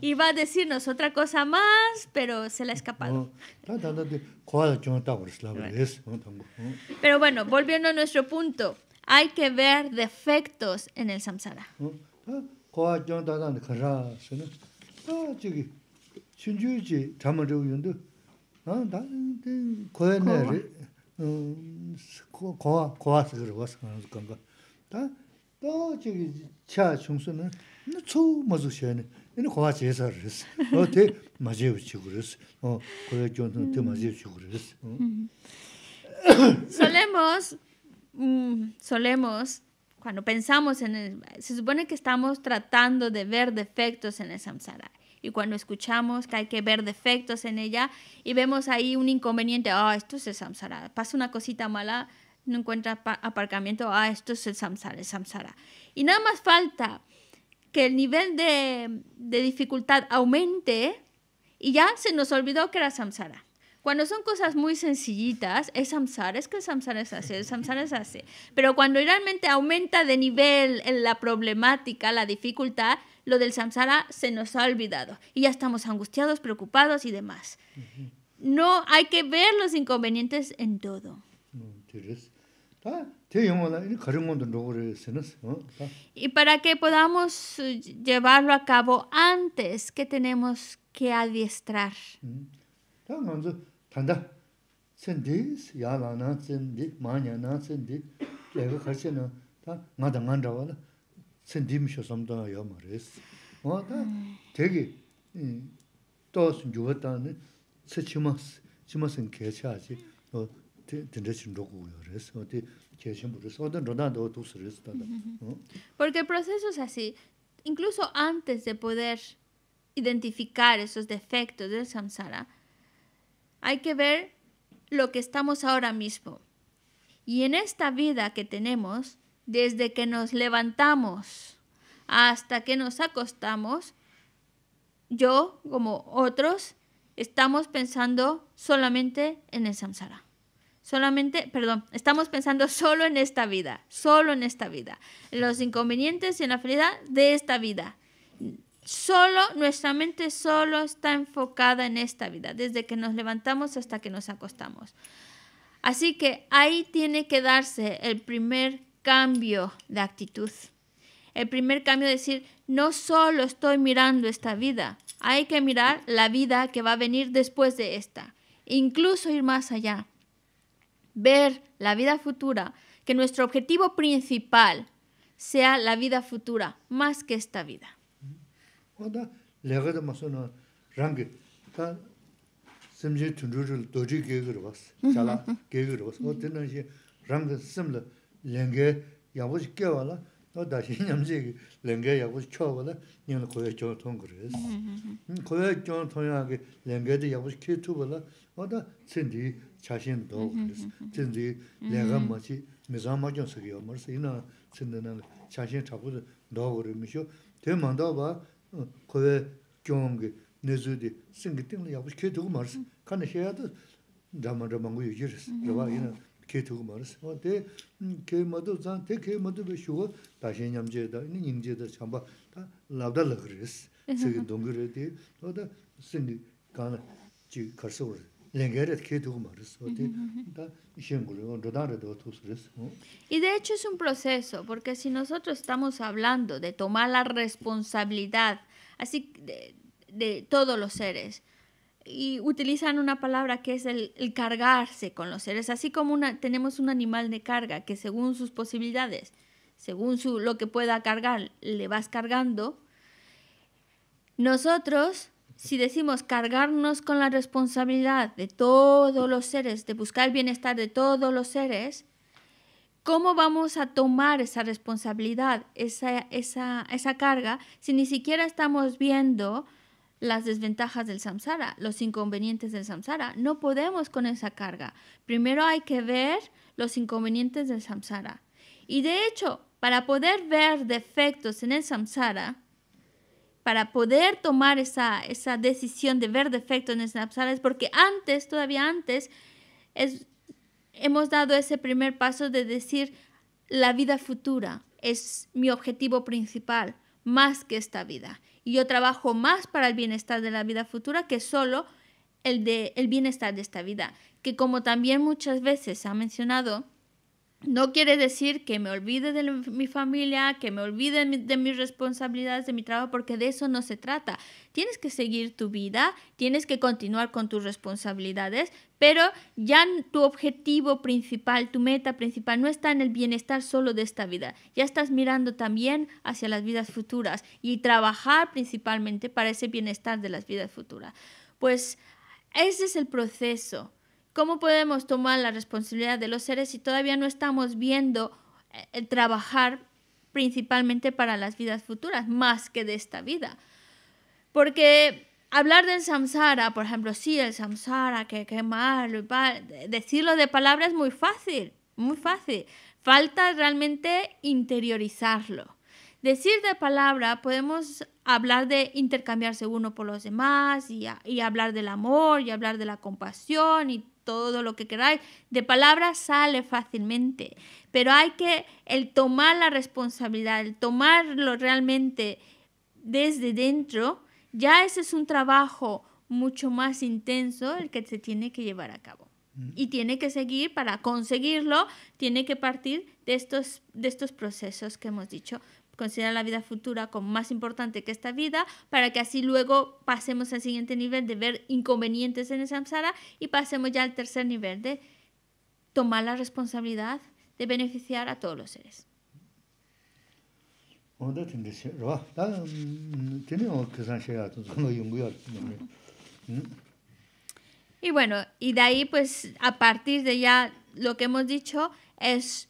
Y va a decirnos otra cosa más, pero se le ha escapado. Pero bueno, volviendo a nuestro punto, hay que ver defectos en el samsara. madam coolant know in 저기 color in the room 007ermoc tare in the room and in the nervous system 007 Holmes can make babies but we will not listen to that together. 007 Surバイ nyato week ask 음 terrible funny gli o cuando pensamos en el, se supone que estamos tratando de ver defectos en el samsara. Y cuando escuchamos que hay que ver defectos en ella y vemos ahí un inconveniente, ah, esto es el samsara. Pasa una cosita mala, no encuentra aparcamiento, ah, esto es el samsara, el samsara. Y nada más falta que el nivel de, de dificultad aumente y ya se nos olvidó que era samsara. Cuando son cosas muy sencillitas, es samsara, es que el samsara es así, el samsara es así. Pero cuando realmente aumenta de nivel en eh, la problemática, la dificultad, lo del samsara se nos ha olvidado y ya estamos angustiados, preocupados y demás. No hay que ver los inconvenientes en todo. ¿Ah? Y para que podamos eh, llevarlo a cabo antes que tenemos que adiestrar. Tā ngānzu tāndā sēndī yālā nā sēndī, māñyā nā sēndī, yāgā kāshī nā, tā ngādā ngāndā wā nā sēndī mishā samdā yā mā rēs. Wā tā tēgī tōs yuwa tā nā sē chimās, chimās nā kēchā chī tēndē chī wā tē mū wā tā tā tā. Porque el proceso es así, incluso antes de poder identificar esos defectos del samsara, hay que ver lo que estamos ahora mismo. Y en esta vida que tenemos, desde que nos levantamos hasta que nos acostamos, yo como otros estamos pensando solamente en el samsara. Solamente, perdón, estamos pensando solo en esta vida, solo en esta vida, en los inconvenientes y en la felicidad de esta vida, Solo nuestra mente solo está enfocada en esta vida, desde que nos levantamos hasta que nos acostamos. Así que ahí tiene que darse el primer cambio de actitud. El primer cambio de decir, no solo estoy mirando esta vida, hay que mirar la vida que va a venir después de esta, incluso ir más allá, ver la vida futura, que nuestro objetivo principal sea la vida futura más que esta vida. wāndā lēgādā māsō nā rāngi tā sīmjī tūndrūrūl dōjī gēgī rō bās, chālā gēgī rō bās, wā tī nā shī rāngi sīmla lēngē yāgūshī kē wālā, wā dā shī nyamjī gī lēngē yāgūshī chō wālā, nī yā kōyā kiong tōng kī rēs. Kōyā kiong tōng yā gī lēngē dī yāgūshī kē tū wālā, wā dā tsīn kowe kiongi, nizu di, singi tingla yabu kei tugu maris. Kani xeya da dhamma dhamma ngu yu jiris, mm-hmm. rawa ina kei tugu maris. Wa te mm, kei madu zan, te kei madu be shuwa Y de hecho es un proceso, porque si nosotros estamos hablando de tomar la responsabilidad así de, todos los seres, y utilizan una palabra que es el, cargarse con los seres, así como una, tenemos un animal de carga que según sus posibilidades, según su, lo que pueda cargar, le vas cargando, nosotros si decimos cargarnos con la responsabilidad de todos los seres, de buscar el bienestar de todos los seres, ¿cómo vamos a tomar esa responsabilidad, esa, esa carga, si ni siquiera estamos viendo las desventajas del samsara, los inconvenientes del samsara? No podemos con esa carga. Primero hay que ver los inconvenientes del samsara. Y de hecho, para poder ver defectos en el samsara, para poder tomar esa, decisión de ver defectos en sales porque antes, todavía antes, hemos dado ese primer paso de decir la vida futura es mi objetivo principal, más que esta vida. Y yo trabajo más para el bienestar de la vida futura que solo el, de, el bienestar de esta vida, que como también muchas veces ha mencionado, no quiere decir que me olvide de mi familia, que me olvide de mis responsabilidades, de mi trabajo, porque de eso no se trata. Tienes que seguir tu vida, tienes que continuar con tus responsabilidades, pero ya tu objetivo principal, tu meta principal no está en el bienestar solo de esta vida, ya estás mirando también hacia las vidas futuras y trabajar principalmente para ese bienestar de las vidas futuras. Pues ese es el proceso ¿Cómo podemos tomar la responsabilidad de los seres si todavía no estamos viendo eh, trabajar principalmente para las vidas futuras, más que de esta vida? Porque hablar del samsara, por ejemplo, sí, el samsara, que, mal, decirlo de palabra es muy fácil, muy fácil. Falta realmente interiorizarlo. Decir de palabra, podemos hablar de intercambiarse uno por los demás y, y hablar del amor y hablar de la compasión y todo lo que queráis. De palabras sale fácilmente, pero hay que el tomar la responsabilidad, el tomarlo realmente desde dentro, ya ese es un trabajo mucho más intenso el que se tiene que llevar a cabo. Mm. Y tiene que seguir, para conseguirlo, tiene que partir de estos, de estos procesos que hemos dicho considerar la vida futura como más importante que esta vida, para que así luego pasemos al siguiente nivel de ver inconvenientes en esa samsara y pasemos ya al tercer nivel de tomar la responsabilidad de beneficiar a todos los seres. Y bueno, y de ahí pues a partir de ya lo que hemos dicho es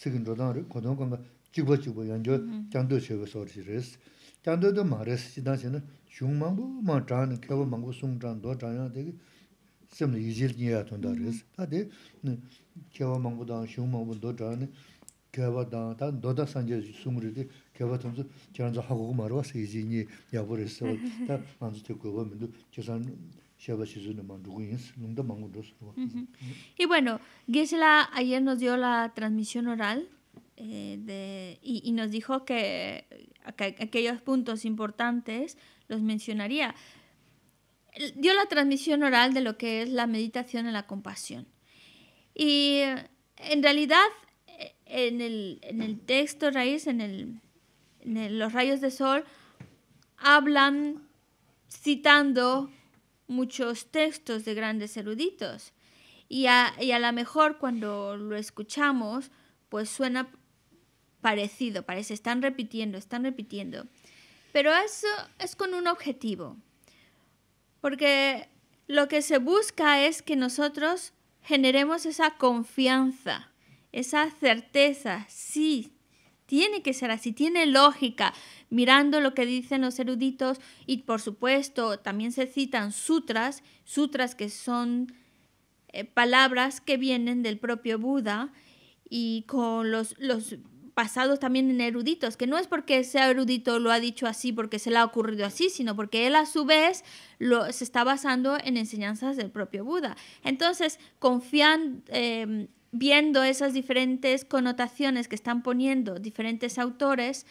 tsikin dodan rin, kodon konga jibwa jibwa yanjo jandu chewe sori si res. Jandu do ma res, jidan si na shung mangu ma jani, kewa mangu sung jan, do jan yan degi sem li yijil niya ton da 다 Ta de kewa do marwa te mi Y bueno, Gisela ayer nos dio la transmisión oral eh, y, nos dijo que, aquellos puntos importantes los mencionaría. Dio la transmisión oral de lo que es la meditación en la compasión. Y en realidad, e-, en el, texto raíz, en, en los rayos de sol, hablan citando muchos textos de grandes eruditos. Y a, y lo mejor cuando lo escuchamos, pues suena parecido, parece, están repitiendo, están repitiendo. Pero eso es con un objetivo, porque lo que se busca es que nosotros generemos esa confianza, esa certeza, sí, tiene que ser así, tiene lógica, mirando lo que dicen los eruditos y por supuesto también se citan sutras, sutras que son eh, palabras que vienen del propio Buda y con los, los también en eruditos, que no es porque sea erudito lo ha dicho así porque se le ha ocurrido así, sino porque él a su vez se está basando en enseñanzas del propio Buda. Entonces, confiando em, viendo esas diferentes connotaciones que están poniendo diferentes autores,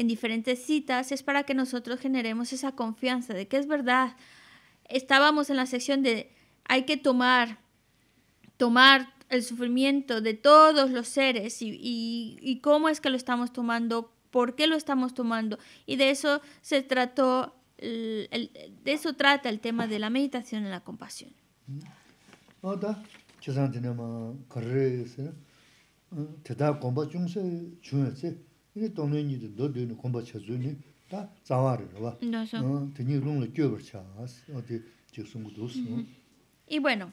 en diferentes citas es para que nosotros generemos esa confianza de que es verdad. Estábamos en la sección de hay que tomar, tomar el sufrimiento de todos los seres y, y, cómo es que lo estamos tomando, por qué lo estamos tomando. Y de eso se trató, el, de eso trata el tema de la meditación en la compasión. Y bueno,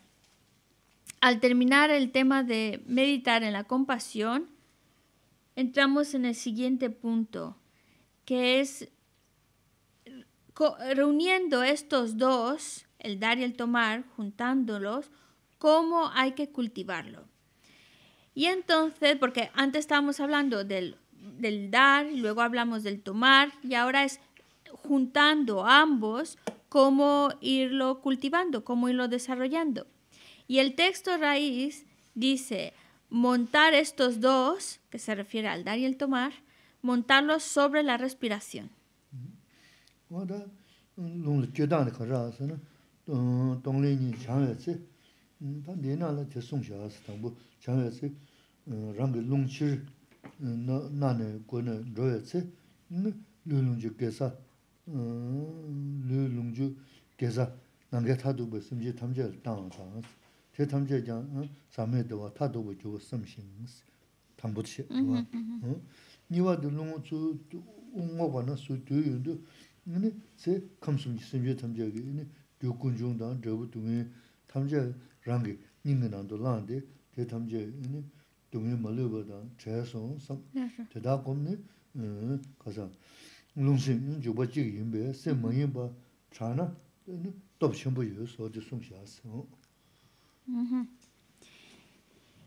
al terminar el tema de meditar en la compasión, entramos en el siguiente punto, que es reuniendo estos dos, el dar y el tomar, juntándolos, cómo hay que cultivarlo. Y entonces, porque antes estábamos hablando del del dar, y luego hablamos del tomar y ahora es juntando ambos cómo irlo cultivando, cómo irlo desarrollando. Y el texto raíz dice, montar estos dos, que se refiere al dar y el tomar, montarlos sobre la respiración. nāne kuwa nā rōya tsé, ngā lūy lūng chū kēsā, lūy lūng chū kēsā, nāngyā thātūba sīm chē thām chē dāng sāng sī, thay thām chē dhāng sāme dhawa thātūba chūwa samshīng sī, thāmbu tshé, nivā dhū ngō ngō pa nā sū dhū yu kuñchūng nāndu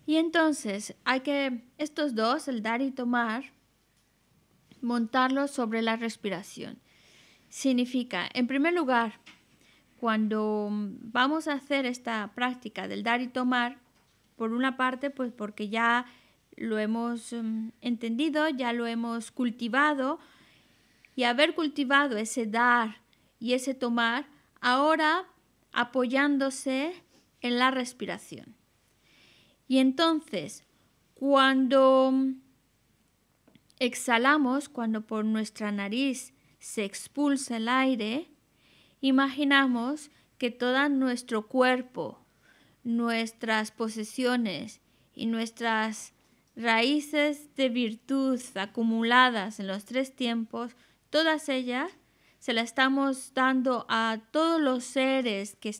Y entonces hay que, estos dos, el dar y tomar, montarlo sobre la respiración. Significa, en primer lugar, cuando mm, vamos a hacer esta práctica del dar y tomar, por una parte, pues porque ya lo hemos em, entendido, ya lo hemos cultivado, y haber cultivado ese dar y ese tomar, ahora apoyándose en la respiración. Y entonces, cuando exhalamos, cuando por nuestra nariz se expulsa el aire, imaginamos que todo nuestro cuerpo nuestras posesiones y nuestras raíces de virtud acumuladas en los tres tiempos, todas ellas se las estamos dando a todos los seres que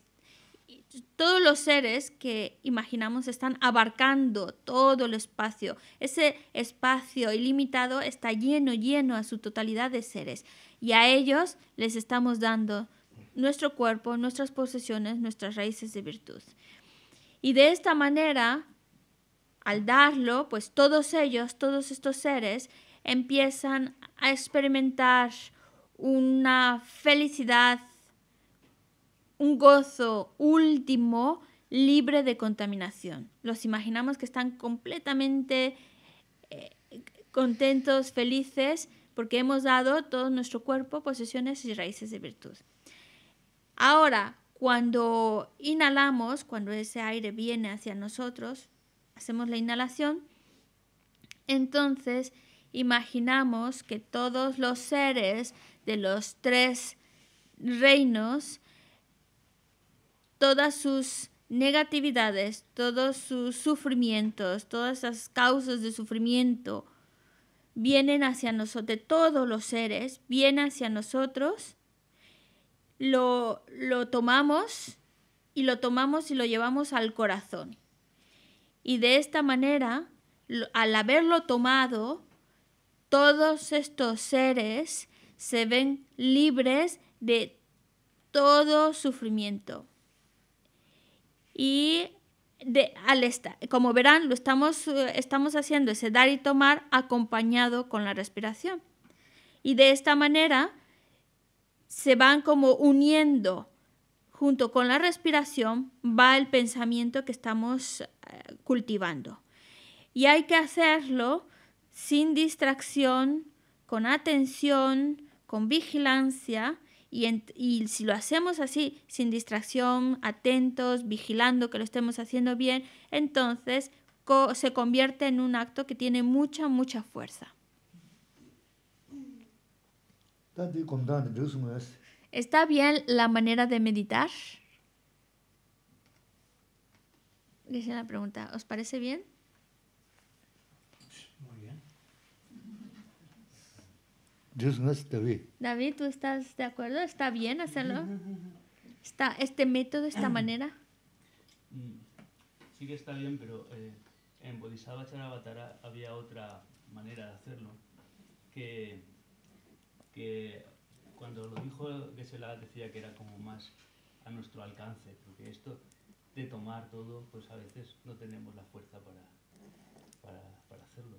todos los seres que imaginamos están abarcando todo el espacio. Ese espacio ilimitado está lleno, lleno a su totalidad de seres. Y a ellos les estamos dando nuestro cuerpo, nuestras posesiones, nuestras raíces de virtud. Y de esta manera, al darlo, pues todos ellos, todos estos seres, empiezan a experimentar una felicidad, un gozo último libre de contaminación. Los imaginamos que están completamente eh, contentos, felices, porque hemos dado todo nuestro cuerpo, posesiones y raíces de virtud. Ahora, cuando inhalamos, cuando ese aire viene hacia nosotros, hacemos la inhalación, entonces imaginamos que todos los seres de los tres reinos, todas sus negatividades, todos sus sufrimientos, todas las causas de sufrimiento vienen hacia nosotros, de todos los seres, vienen hacia nosotros lo, lo tomamos y lo tomamos y lo llevamos al corazón. Y de esta manera, al haberlo tomado, todos estos seres se ven libres de todo sufrimiento. Y de, al como verán, lo estamos, estamos haciendo ese dar y tomar acompañado con la respiración. Y de esta manera se van como uniendo junto con la respiración, va el pensamiento que estamos eh, cultivando. Y hay que hacerlo sin distracción, con atención, con vigilancia. Y, si lo hacemos así, sin distracción, atentos, vigilando que lo estemos haciendo bien, entonces se convierte en un acto que tiene mucha, mucha fuerza. ¿Está bien la manera de meditar? Dice la pregunta, ¿os parece bien? Muy bien. David. ¿tú estás de acuerdo? ¿Está bien hacerlo? ¿Está este método, esta manera? Mm, sí que está bien, pero eh, en Bodhisattva Charavatara había otra manera de hacerlo, que que cuando lo dijo que se la decía que era como más a nuestro alcance, porque esto de tomar todo, pues a veces no tenemos la fuerza para, para, para hacerlo.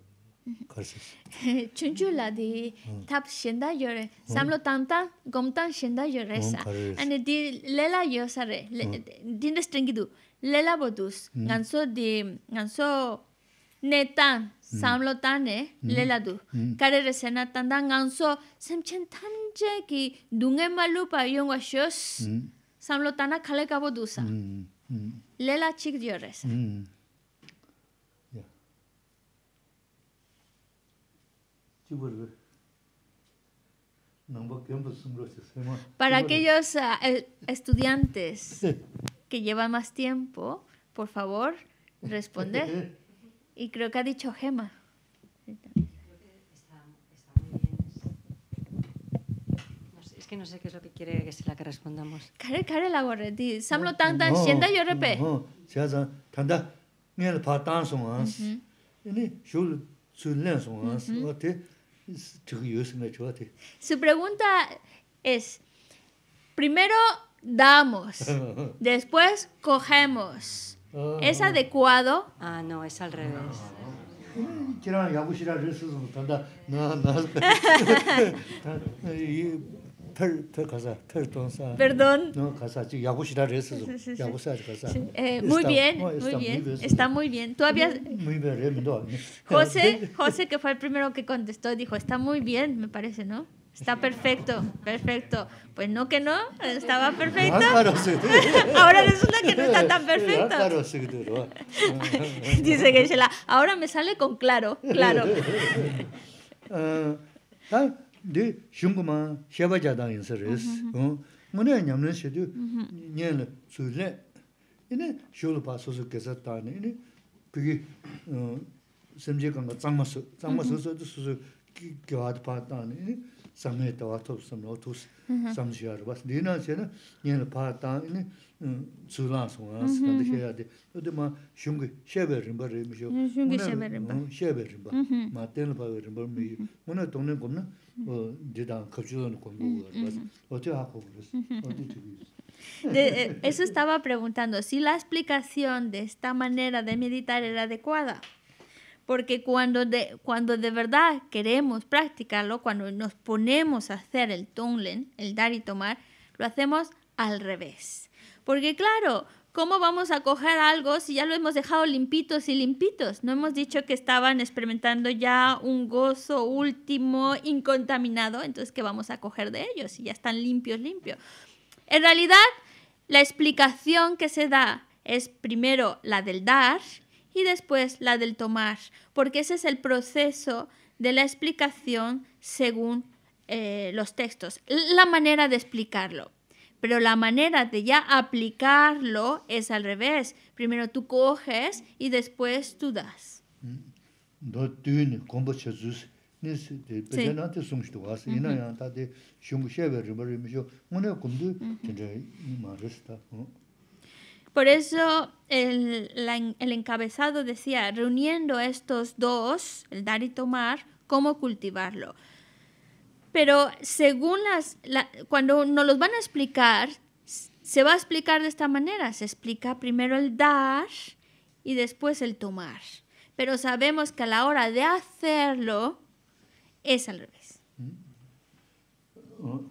chunchula di mm. tap shenda yore samlo mm. tanta gomtan shenda yore mm, sa ane di lela yo sare di nestrengi lela bodus nganso di nganso netan samlo mm. tane mm. lela du mm. kare re sena tanda chen semchen tanje ki dunge malu pa yongwa shos samlo tana lela chik ¿eh, Para aquellos ah, eh, estudiantes que llevan más tiempo, por favor, responde. Y creo que ha dicho Gema. que no sé qué es lo que quiere que se la que respondamos. Care care la gore di samlo tang tang yo repe. No, xia zan tang el pa tang song Ni shul su len song as. O te tu yo se me chua te. Su pregunta es primero damos, después cogemos, Ah, ¿Es adecuado? Ah, no, es al revés. Perdón. muy bien, muy bien. Está muy bien. Tú habías... José, José, que fue el primero que contestó, dijo, está muy bien, me parece, ¿no? Está perfecto, perfecto. Pues no que no, estaba perfecto. ahora resulta que no está tan perfecto. Dice Geshe-la, ahora me sale con claro, claro. Ah, ah, de shunguma sheba jada insares mune nyamne shedu nyele tsule ine shulu pa sosu kesa tane ine kugi uh, semje kanga tsangma su tsangma su su su kiwaad pa tane ine samay tawa top sam no tus sam shiar bas di na che na nyen pa ta ni zu la so na sa de she ya de de ma shung ge she be rim ba rim sho shung ge she be rim ba she be rim ba ma ten la pa rim ba mo na dong ne gom na de da kap ju no gom go bas ha ko bas De, eso estaba preguntando, si la explicación de esta manera de meditar era adecuada. Porque cuando de, cuando de verdad queremos practicarlo, cuando nos ponemos a hacer el tonglen, el dar y tomar, lo hacemos al revés. Porque claro, ¿cómo vamos a coger algo si ya lo hemos dejado limpitos y limpitos? No hemos dicho que estaban experimentando ya un gozo último, incontaminado, entonces ¿qué vamos a coger de ellos si ya están limpios, limpios? En realidad, la explicación que se da es primero la del dar y después la del tomar, porque ese es el proceso de la explicación según eh, los textos, la manera de explicarlo. Pero la manera de ya aplicarlo es al revés. Primero tú coges y después tú das. Mm. Por eso el, encabezado decía, reuniendo estos dos, el dar y tomar, ¿cómo cultivarlo? Pero según las, cuando nos los van a explicar, se va a explicar de esta manera. Se explica primero el dar y después el tomar. Pero sabemos que a la hora de hacerlo es al revés. Mm. Oh,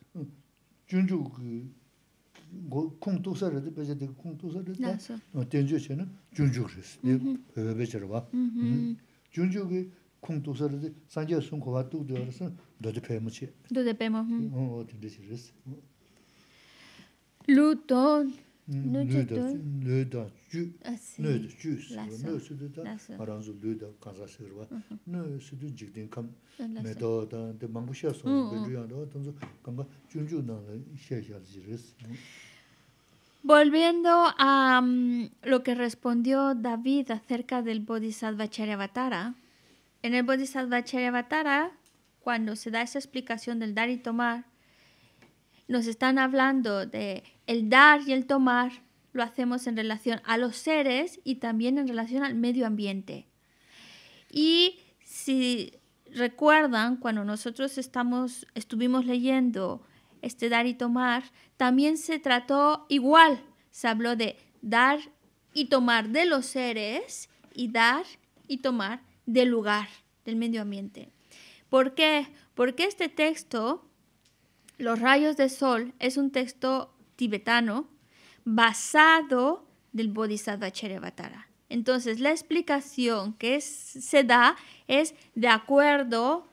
junju ku kung tuksa rade, peche deka kung tuksa rade, tenju che na junju kris, pepe mm-hmm. peche rwa. Mm-hmm. Mm-hmm. Junju ku kung tuksa rade, sanje sun mo mo, hmm. oh, O, Lu Volviendo a mm, lo que respondió David acerca del Bodhisattva Charyavatara, en el Bodhisattva Charyavatara, cuando se da esa explicación del dar y tomar, nos están hablando de el dar y el tomar lo hacemos en relación a los seres y también en relación al medio ambiente. Y si recuerdan, cuando nosotros estamos, estuvimos leyendo este dar y tomar, también se trató igual, se habló de dar y tomar de los seres y dar y tomar del lugar, del medio ambiente. ¿Por qué? Porque este texto, Los rayos de sol, es un texto tibetano basado del Bodhisattva Charyavatara. Entonces, la explicación que se da es de acuerdo,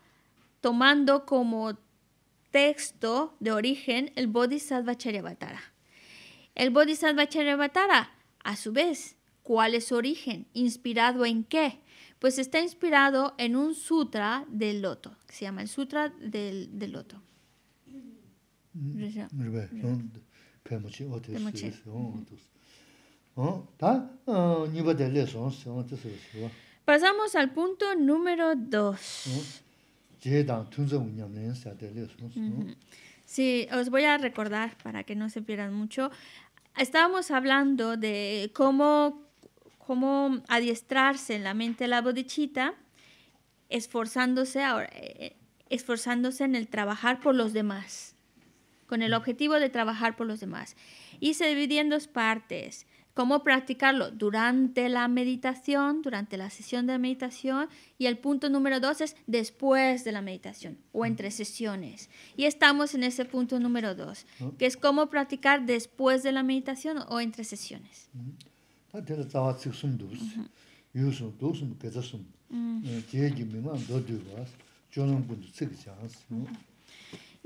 tomando como texto de origen el Bodhisattva Charyavatara. El Bodhisattva Charyavatara, a su vez, ¿cuál es su origen? ¿Inspirado en qué? Pues está inspirado en un sutra del loto, que se llama el Sutra del, del Loto. Mm, Pasamos al punto número 2. Sí, os voy a recordar para que no se pierdan mucho. Estábamos hablando de cómo, cómo adiestrarse en la mente la bodichita, esforzándose, eh, eh, esforzándose en el trabajar por los demás con el objetivo de trabajar por los demás. Y se divide en dos partes. ¿Cómo practicarlo? Durante la meditación, durante la sesión de meditación. Y el punto número dos es después de la meditación o entre sesiones. Y estamos en ese punto número dos, ah. que es cómo practicar después de la meditación o entre sesiones.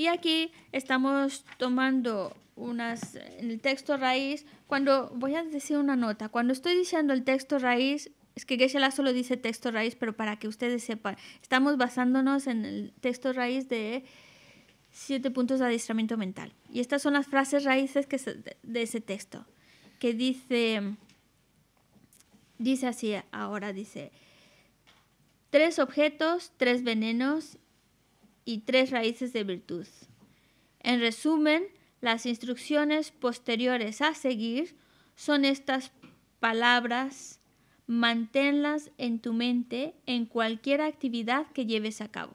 Y aquí estamos tomando unas en el texto raíz. Cuando voy a decir una nota, cuando estoy diciendo el texto raíz, es que Geshe-la solo dice texto raíz, pero para que ustedes sepan, estamos basándonos en el texto raíz de siete puntos de adiestramiento mental. Y estas son las frases raíces que de, de ese texto, que dice, dice así ahora, dice, tres objetos, tres venenos y tres raíces de virtud. En resumen, las instrucciones posteriores a seguir son estas palabras, manténlas en tu mente en cualquier actividad que lleves a cabo.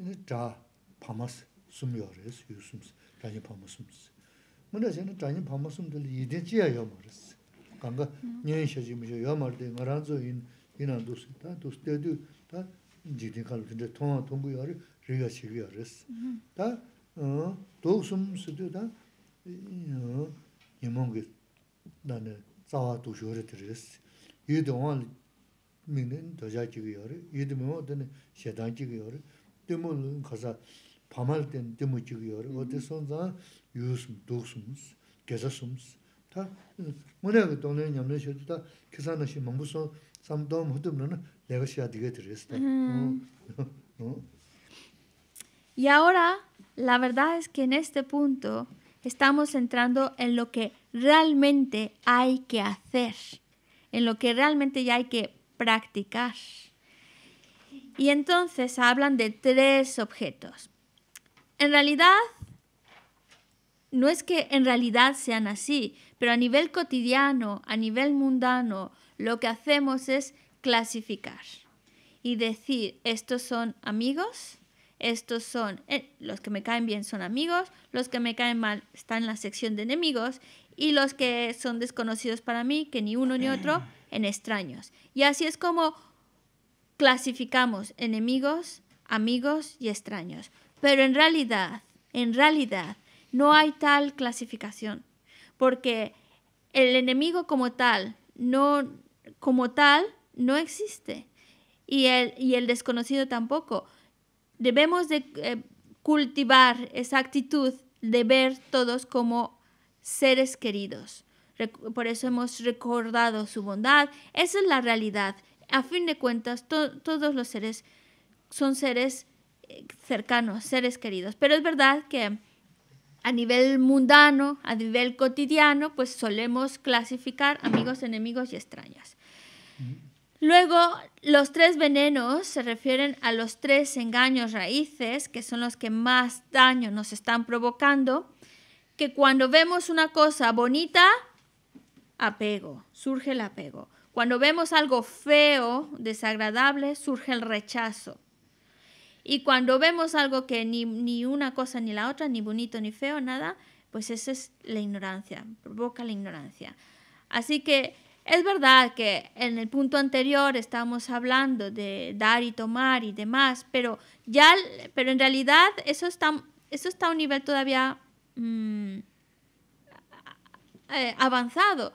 ini 파마스 pamas sumyo res, yusums, dranyi pamasums. Muna zina dranyi pamasumdil yidin chiya yomar res. Kanga nyen shaji misho yomar de, ngaranzo in, ina dusi, ta dusi dedu, ta jidin kalu dinde tonga tongu yari, riga Y ahora, la verdad es que en este punto estamos entrando en lo que realmente hay que hacer, en lo que realmente ya hay que practicar. Y entonces hablan de tres objetos. En realidad, no es que en realidad sean así, pero a nivel cotidiano, a nivel mundano, lo que hacemos es clasificar y decir, estos son amigos, estos son, eh, los que me caen bien son amigos, los que me caen mal están en la sección de enemigos y los que son desconocidos para mí, que ni uno ni otro, en extraños. Y así es como clasificamos enemigos, amigos y extraños. Pero en realidad, en realidad, no hay tal clasificación, porque el enemigo como tal no, como tal, no existe. Y el, y el desconocido tampoco. Debemos de eh, cultivar esa actitud de ver todos como seres queridos. por eso hemos recordado su bondad. Esa es la realidad a fin de cuentas, todos los seres son seres eh, cercanos, seres queridos. Pero es verdad que a nivel mundano, a nivel cotidiano, pues solemos clasificar amigos, enemigos y extrañas. Luego, los tres venenos se refieren a los tres engaños raíces, que son los que más daño nos están provocando, que cuando vemos una cosa bonita, apego, surge el apego. Cuando vemos algo feo, desagradable, surge el rechazo. Y cuando vemos algo que ni, una cosa ni la otra, ni bonito ni feo, nada, pues esa es la ignorancia, provoca la ignorancia. Así que es verdad que en el punto anterior estábamos hablando de dar y tomar y demás, pero, ya, pero en realidad eso está, eso está a un nivel todavía mm, eh, avanzado,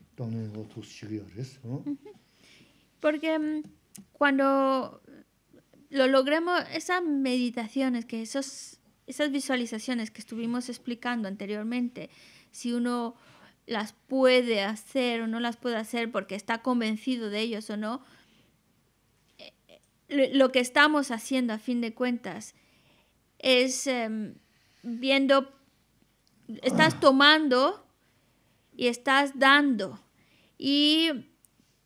Porque mm, cuando lo logremos, esas meditaciones, que esos, esas visualizaciones que estuvimos explicando anteriormente, si uno las puede hacer o no las puede hacer porque está convencido de ellos o no, eh, eh, lo que estamos haciendo a fin de cuentas es em, viendo, estás ah. tomando y estás dando. Y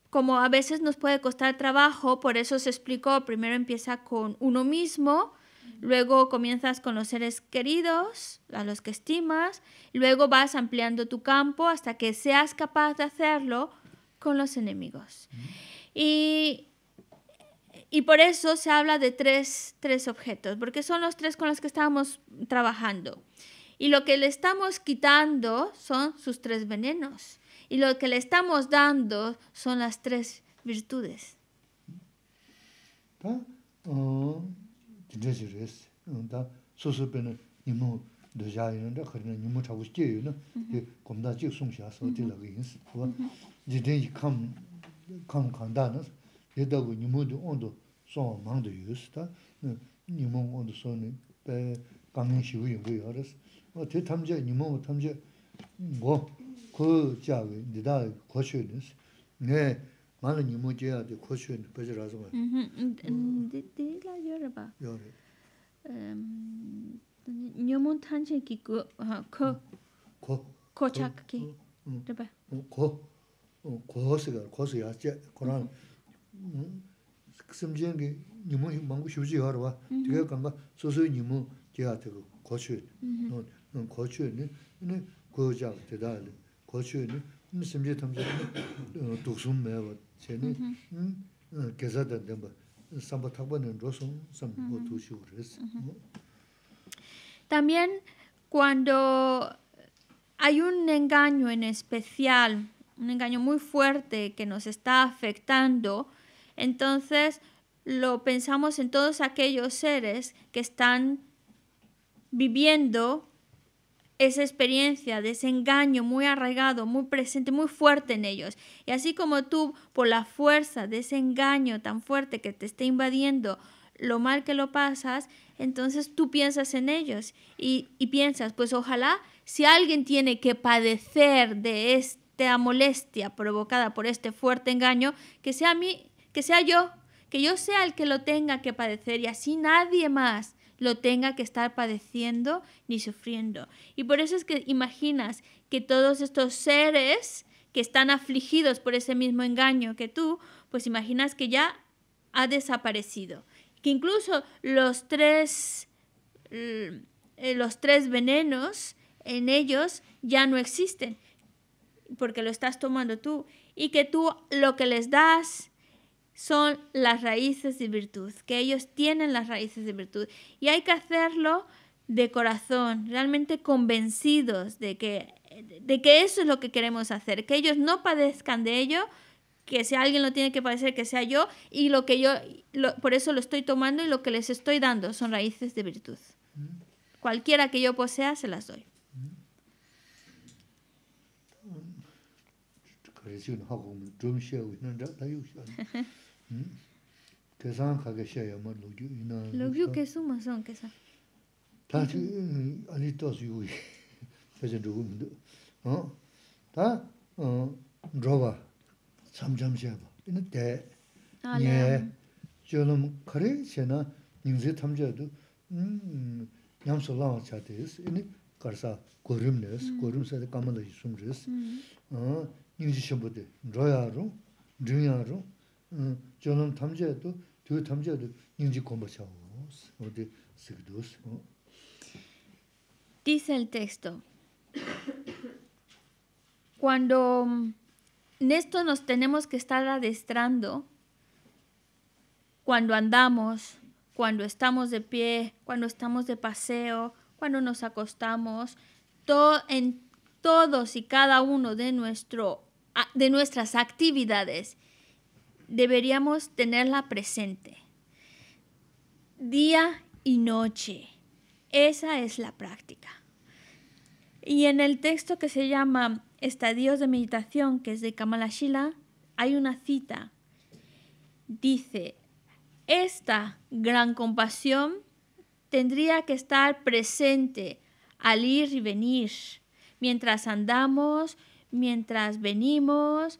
como a veces nos puede costar trabajo, por eso se explicó, primero empieza con uno mismo, luego comienzas con los seres queridos, a los que estimas, luego vas ampliando tu campo hasta que seas capaz de hacerlo con los enemigos. Y, por eso se habla de tres, objetos, porque son los tres con los que estamos trabajando. Y lo que le estamos quitando son sus tres venenos. Y lo que le estamos dando son las tres virtudes. Uh -huh. sōng māng dō yōs, tā nīmōng ondō sōng nī bē kāngiñ shīwī yōng bō yō 그 자위 니다 고쇼는 네 많은 이모제야 돼 고쇼는 빠져라서 봐. 데라 여러 봐. 여러. 음. 녀몬 탄체 기고 하코 코 코착기. 네봐. 고 고스가 고스 야제 고난 심지엔게 님은 망고 쇼지 하러 와 되게 간가 소소 님은 제가 되고 고추 음 고추는 근데 고장 대단해 También cuando hay un engaño en especial, un engaño muy fuerte que nos está afectando, entonces lo pensamos en todos aquellos seres que están viviendo esa experiencia de ese engaño muy arraigado, muy presente, muy fuerte en ellos. Y así como tú, por la fuerza de ese engaño tan fuerte que te está invadiendo, lo mal que lo pasas, entonces tú piensas en ellos y, piensas, pues ojalá si alguien tiene que padecer de esta molestia provocada por este fuerte engaño, que sea, mí, que sea yo, que yo sea el que lo tenga que padecer y así nadie más lo tenga que estar padeciendo ni sufriendo. Y por eso es que imaginas que todos estos seres que están afligidos por ese mismo engaño que tú, pues imaginas que ya ha desaparecido. Que incluso los tres, mm, eh, los tres venenos en ellos ya no existen, porque lo estás tomando tú. Y que tú lo que les das son las raíces de virtud, que ellos tienen las raíces de virtud. Y hay que hacerlo de corazón, realmente convencidos de que, de que eso es lo que queremos hacer, que ellos no padezcan de ello, que si alguien lo tiene que padecer, que sea yo, y lo que yo, por eso lo estoy tomando y lo que les estoy dando son raíces de virtud. Mm. Cualquiera que yo posea, se las doy. Mm. kesan kage shaya ma logyu ina... Logyu kesu ma son kesa? Ta chi ani tos yuwi, kachan dhugu mido. Ta droba, samcham shaya Dice el texto Cuando mm, en esto nos tenemos que estar adestrando cuando andamos, cuando estamos de pie, cuando estamos de paseo, cuando nos acostamos, en todos y cada uno de nuestro de nuestras actividades deberíamos tenerla presente. Día y noche. Esa es la práctica. Y en el texto que se llama Estadios de Meditación, que es de Kamala hay una cita. Dice, esta gran compasión tendría que estar presente al ir y venir, mientras andamos, mientras venimos,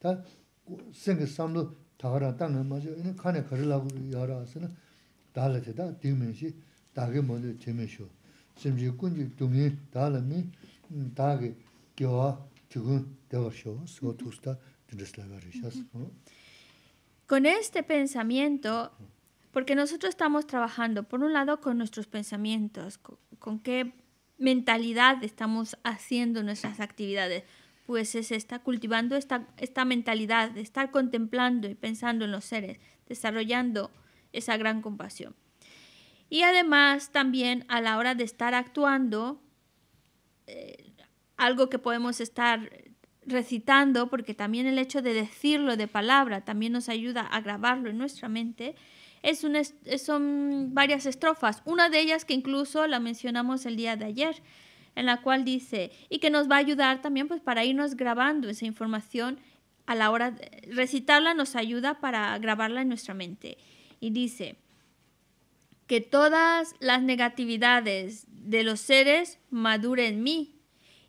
Con este pensamiento, porque nosotros estamos trabajando, por un lado, con nuestros pensamientos, con qué mentalidad estamos haciendo nuestras actividades pues es está cultivando esta, mentalidad de estar contemplando y pensando en los seres, desarrollando esa gran compasión. Y además también a la hora de estar actuando, eh, algo que podemos estar recitando, porque también el hecho de decirlo de palabra también nos ayuda a grabarlo en nuestra mente, es son varias estrofas, una de ellas que incluso la mencionamos el día de ayer, en la cual dice, y que nos va a ayudar también pues para irnos grabando esa información a la hora de recitarla, nos ayuda para grabarla en nuestra mente. Y dice, que todas las negatividades de los seres maduren en mí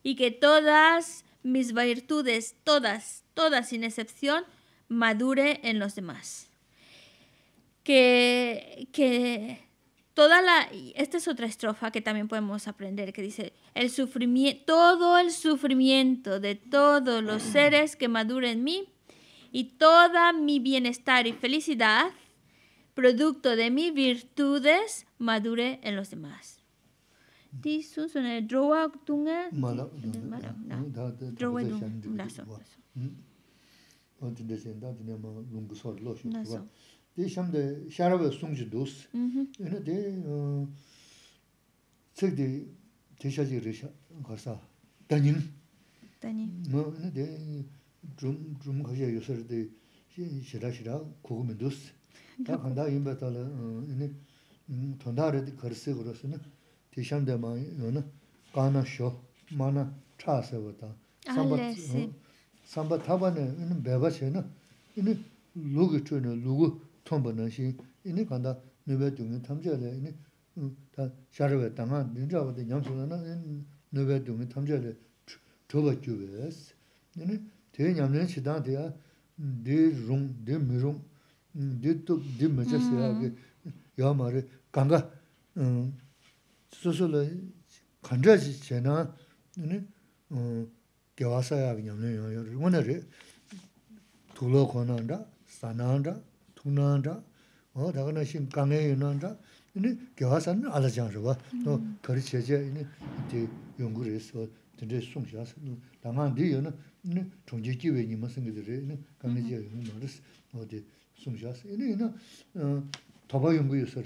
y que todas mis virtudes, todas, todas sin excepción, madure en los demás. Que, que toda la esta es otra estrofa que también podemos aprender que dice el sufrimiento todo el sufrimiento de todos los seres que maduren en mí y toda mi bienestar y felicidad producto de mis virtudes madure en los demás. Di shamda sharaba sungji dos. Yana mm-hmm. di uh, tsik di teshaji resha karsa, danyin. Danyin. Yana di drum khasya yosar di shira shira kukumin dos. Da khanda yinba tala yana uh, mm, tondari karsi korosa na di shamda ma yana uh, kana sho, mana chasa ah, Samba taba beba thonpa nanshin, ini kanda nubay dungin 다 ini ta sharabay tanga nindrabada nyamsula na, ini nubay dungin tamchayla thoba gyubayas. Ini te nyamlayan shidan diya, di rung, di mirung, di 어 di machasaya, ya maray, kanga susula kandrasi 통난자 어 다가나 신 강에 연난자 이니 교화산 알아장르와 또 거리 제제 이니 이제 연구를 해서 근데 송샤스 당한데 이는 총지 기회 님 무슨 그들이 이니 강에 제 말스 어디 송샤스 이니 이나 더바 연구에서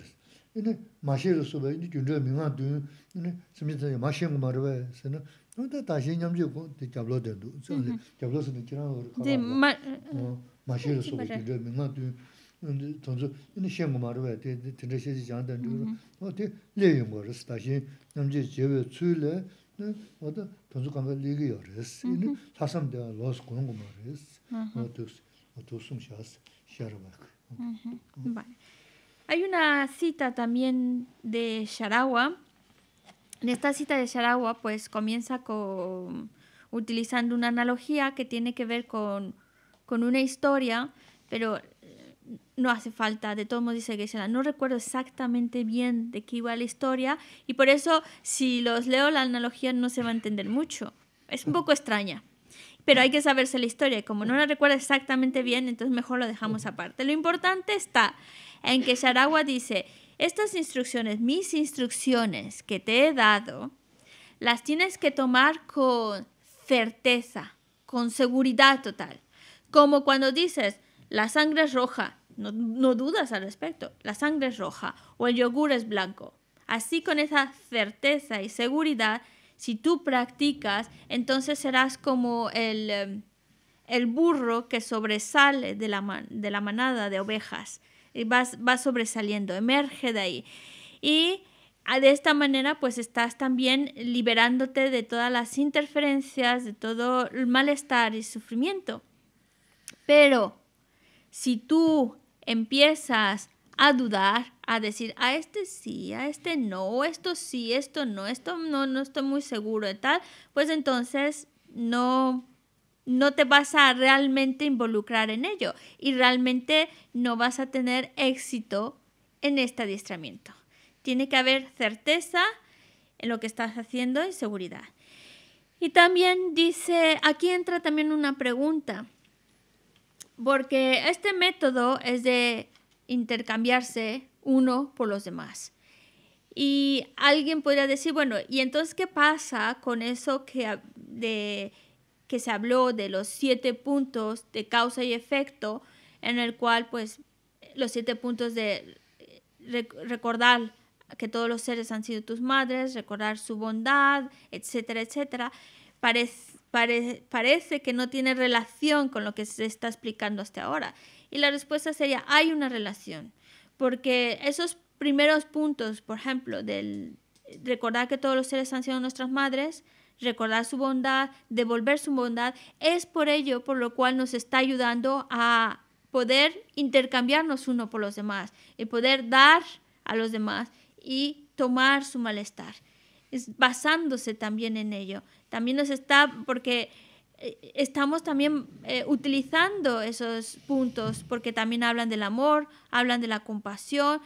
이니 마셔도 수바 이니 준저 명한 두 이니 스미트 마셔 그 말을 해서는 너다 다시 냠지고 대잡로 된도 저 잡로서는 지나고 가라 마셔도 수바 준저 명한 Hay una cita también de Sharawa. En esta cita de Sharawa pues comienza con utilizando una analogía que tiene que ver con, con una historia, pero no hace falta, de todos modos dice geshe No recuerdo exactamente bien de qué iba la historia y por eso si los leo la analogía no se va a entender mucho. Es un poco extraña, pero hay que saberse la historia y como no la recuerda exactamente bien, entonces mejor lo dejamos aparte. Lo importante está en que Sharawa dice, estas instrucciones, mis instrucciones que te he dado, las tienes que tomar con certeza, con seguridad total. Como cuando dices, la sangre es roja, no, dudas al respecto. La sangre es roja o el yogur es blanco. Así con esa certeza y seguridad, si tú practicas, entonces serás como el, em, burro que sobresale de la, de la manada de ovejas. Y vas, sobresaliendo, emerge de ahí. Y ah, de esta manera pues estás también liberándote de todas las interferencias, de todo el malestar y sufrimiento. Pero si tú empiezas a dudar, a decir, a este sí, a este no, esto sí, esto no, esto no, no estoy muy seguro de tal, pues entonces no no te vas a realmente involucrar en ello y realmente no vas a tener éxito en este adiestramiento. Tiene que haber certeza en lo que estás haciendo y seguridad. Y también dice, aquí entra también una pregunta porque este método es de intercambiarse uno por los demás. Y alguien podría decir, bueno, ¿y entonces qué pasa con eso que, de, que se habló de los siete puntos de causa y efecto, en el cual pues los siete puntos de recordar que todos los seres han sido tus madres, recordar su bondad, etcétera, etcétera, parece parece que no tiene relación con lo que se está explicando hasta ahora. Y la respuesta sería, hay una relación, porque esos primeros puntos, por ejemplo, del recordar que todos los seres han sido nuestras madres, recordar su bondad, devolver su bondad, es por ello por lo cual nos está ayudando a poder intercambiarnos uno por los demás y poder dar a los demás y tomar su malestar es basándose también en ello. También nos está, porque eh, estamos también eh, utilizando esos puntos, porque también hablan del amor, hablan de la compasión.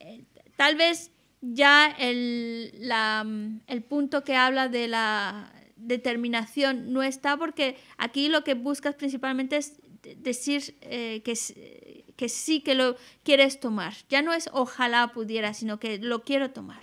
Eh, tal vez ya el, punto que habla de la determinación no está, porque aquí lo que buscas principalmente es decir que que sí que lo quieres tomar. Ya no es ojalá pudiera, sino que lo quiero tomar.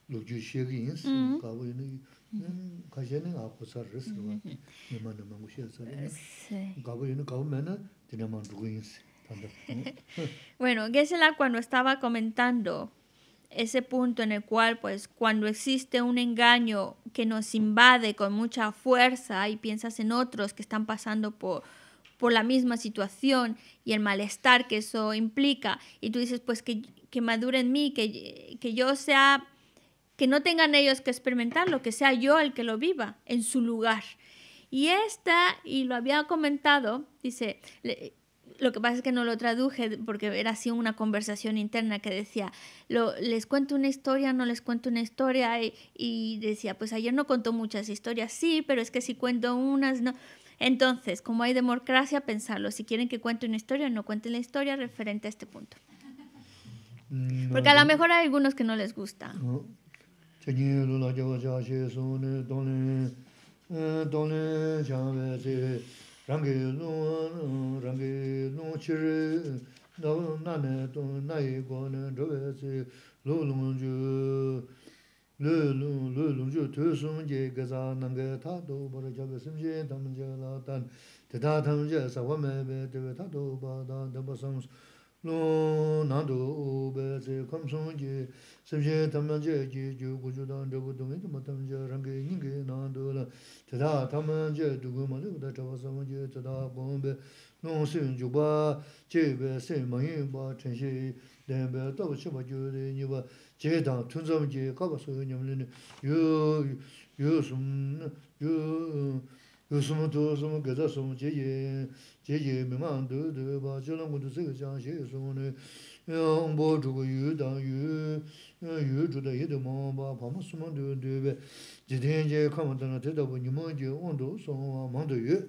Bueno, Gesela cuando estaba comentando ese punto en el cual, pues, cuando existe un engaño que nos invade con mucha fuerza y piensas en otros que están pasando por, por la misma situación y el malestar que eso implica, y tú dices, pues, que, que madure en mí, que, que yo sea que no tengan ellos que experimentarlo, que sea yo el que lo viva en su lugar. Y esta, y lo había comentado, dice, lo que pasa es que no lo traduje porque era así una conversación interna que decía, lo, les cuento una historia, no les cuento una historia, y, decía, pues ayer no contó muchas historias, sí, pero es que si cuento unas, no. Entonces, como hay democracia, pensarlo, si quieren que cuente una historia, no cuenten la historia referente a este punto. Mm, porque a lo mejor hay algunos que no les gusta. chéngyé lú lá ché wá ché shé shó né, tó né, tó né, chá vé ché, rángé lú, rángé lú ché ré, táo náné tó ná yé guá né, tró vé ché, lú lú ché, lú lú lú ché, tóé shó méé kézá nán qué táo tó paré chá bé shé ché, táo méé tó méé ché lá táo, té táo táo che, sá huá méé béé tébé táo tó pá táo, táo pa sá mó nō nāndō ō bē tsē kham sōng tam nā jē jē jō gu chū tāng dē gu tōng jē tam jē rāng kē nāndō lā, tē tā tam nā jē dū gu mā dē gu tā jē, tā bē nō bā, jē bē bā, shē bē tā pa jō dē nī bā, jē jē kā pa sō yō nyam lē nē, yō, yō yu sumu du sumu ga ta sumu jie jie jie me ma du du ba jio lang gu du zi gu jang xie yu sumu nu ya ong bo zhugu yu dang yu yu zhu da yi du ma ba pa ma sumu du du be jie ting jie ka ma tang na tai ta bu ni sumu wa mang du yu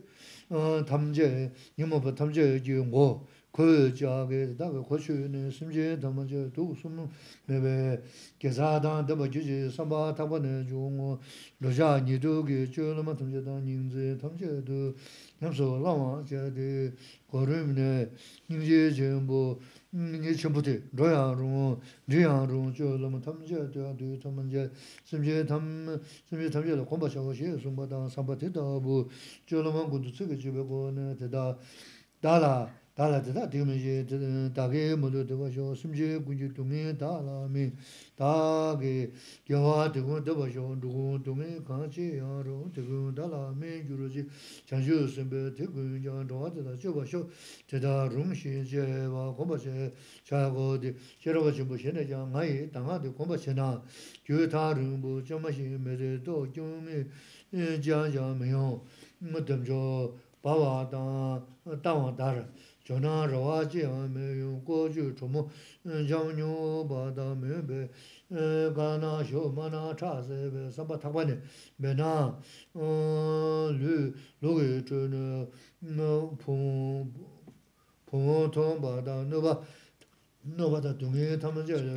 tam jie ni pa tam jie ji wo khoy chagay dhagay khochoy ne sim chay dhamman chay dhug sum nung ne bhe kya sa dhan dhamma chay chay samba thakwa ne junga raja nidhukyay choy nama tham chay dhan nying chay tham chay dhu nyam so lawa ne nying tham samba ne dhala tā lā tathā tīgā mē shē tathā tā kē mō tō tē pā shō sīm chē kuñ chē tōng kē tā lā mē tā kē gyā wā tē kōng tē pā shō rō ngō tōng kē kāng chē yā rō ngō tē kōng tā lā mē gyū rō chē shē chā dhāna 로아지 me yungkocchī chomu eh, yauñyū bādā me vē gāna śyō manā chāsē vē sāpa thakvāni vē nā lūgī chūna phoṅ thong bādā nubā nubādā dhungī thamacchīyā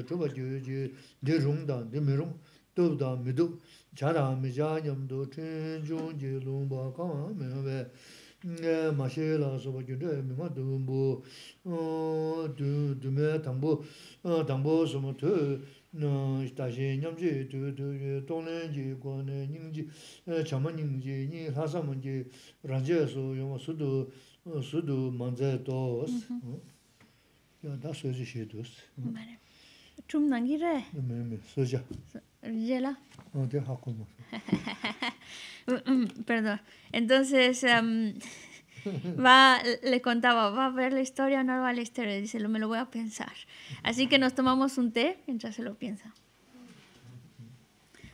마셰 라서 버기데 미마 두부 어두 두메 담보 어 담보 소모토 노 다시 냠지 두두 동네지 권네 닝지 저만닝지 니 하사 문제 라제서 용어 수도 수도 만제도스 야 다스지 시도스 말해 좀 난기래 네네 소자 제라 어디 하고 뭐 Mm, mm, perdón. Entonces, um, va, le contaba, ¿va a ver la historia no va a la historia? Dice, me lo voy a pensar. Así que nos tomamos un té mientras se lo piensa.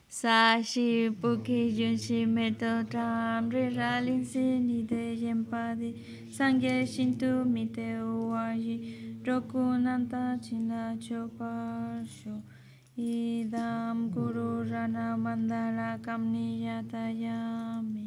Sashi puki yunshi meto tam re ralin ni de DI sangye shintu mite uwaji rokunanta pa chopasho idam guru rana Kamni kamniyatayami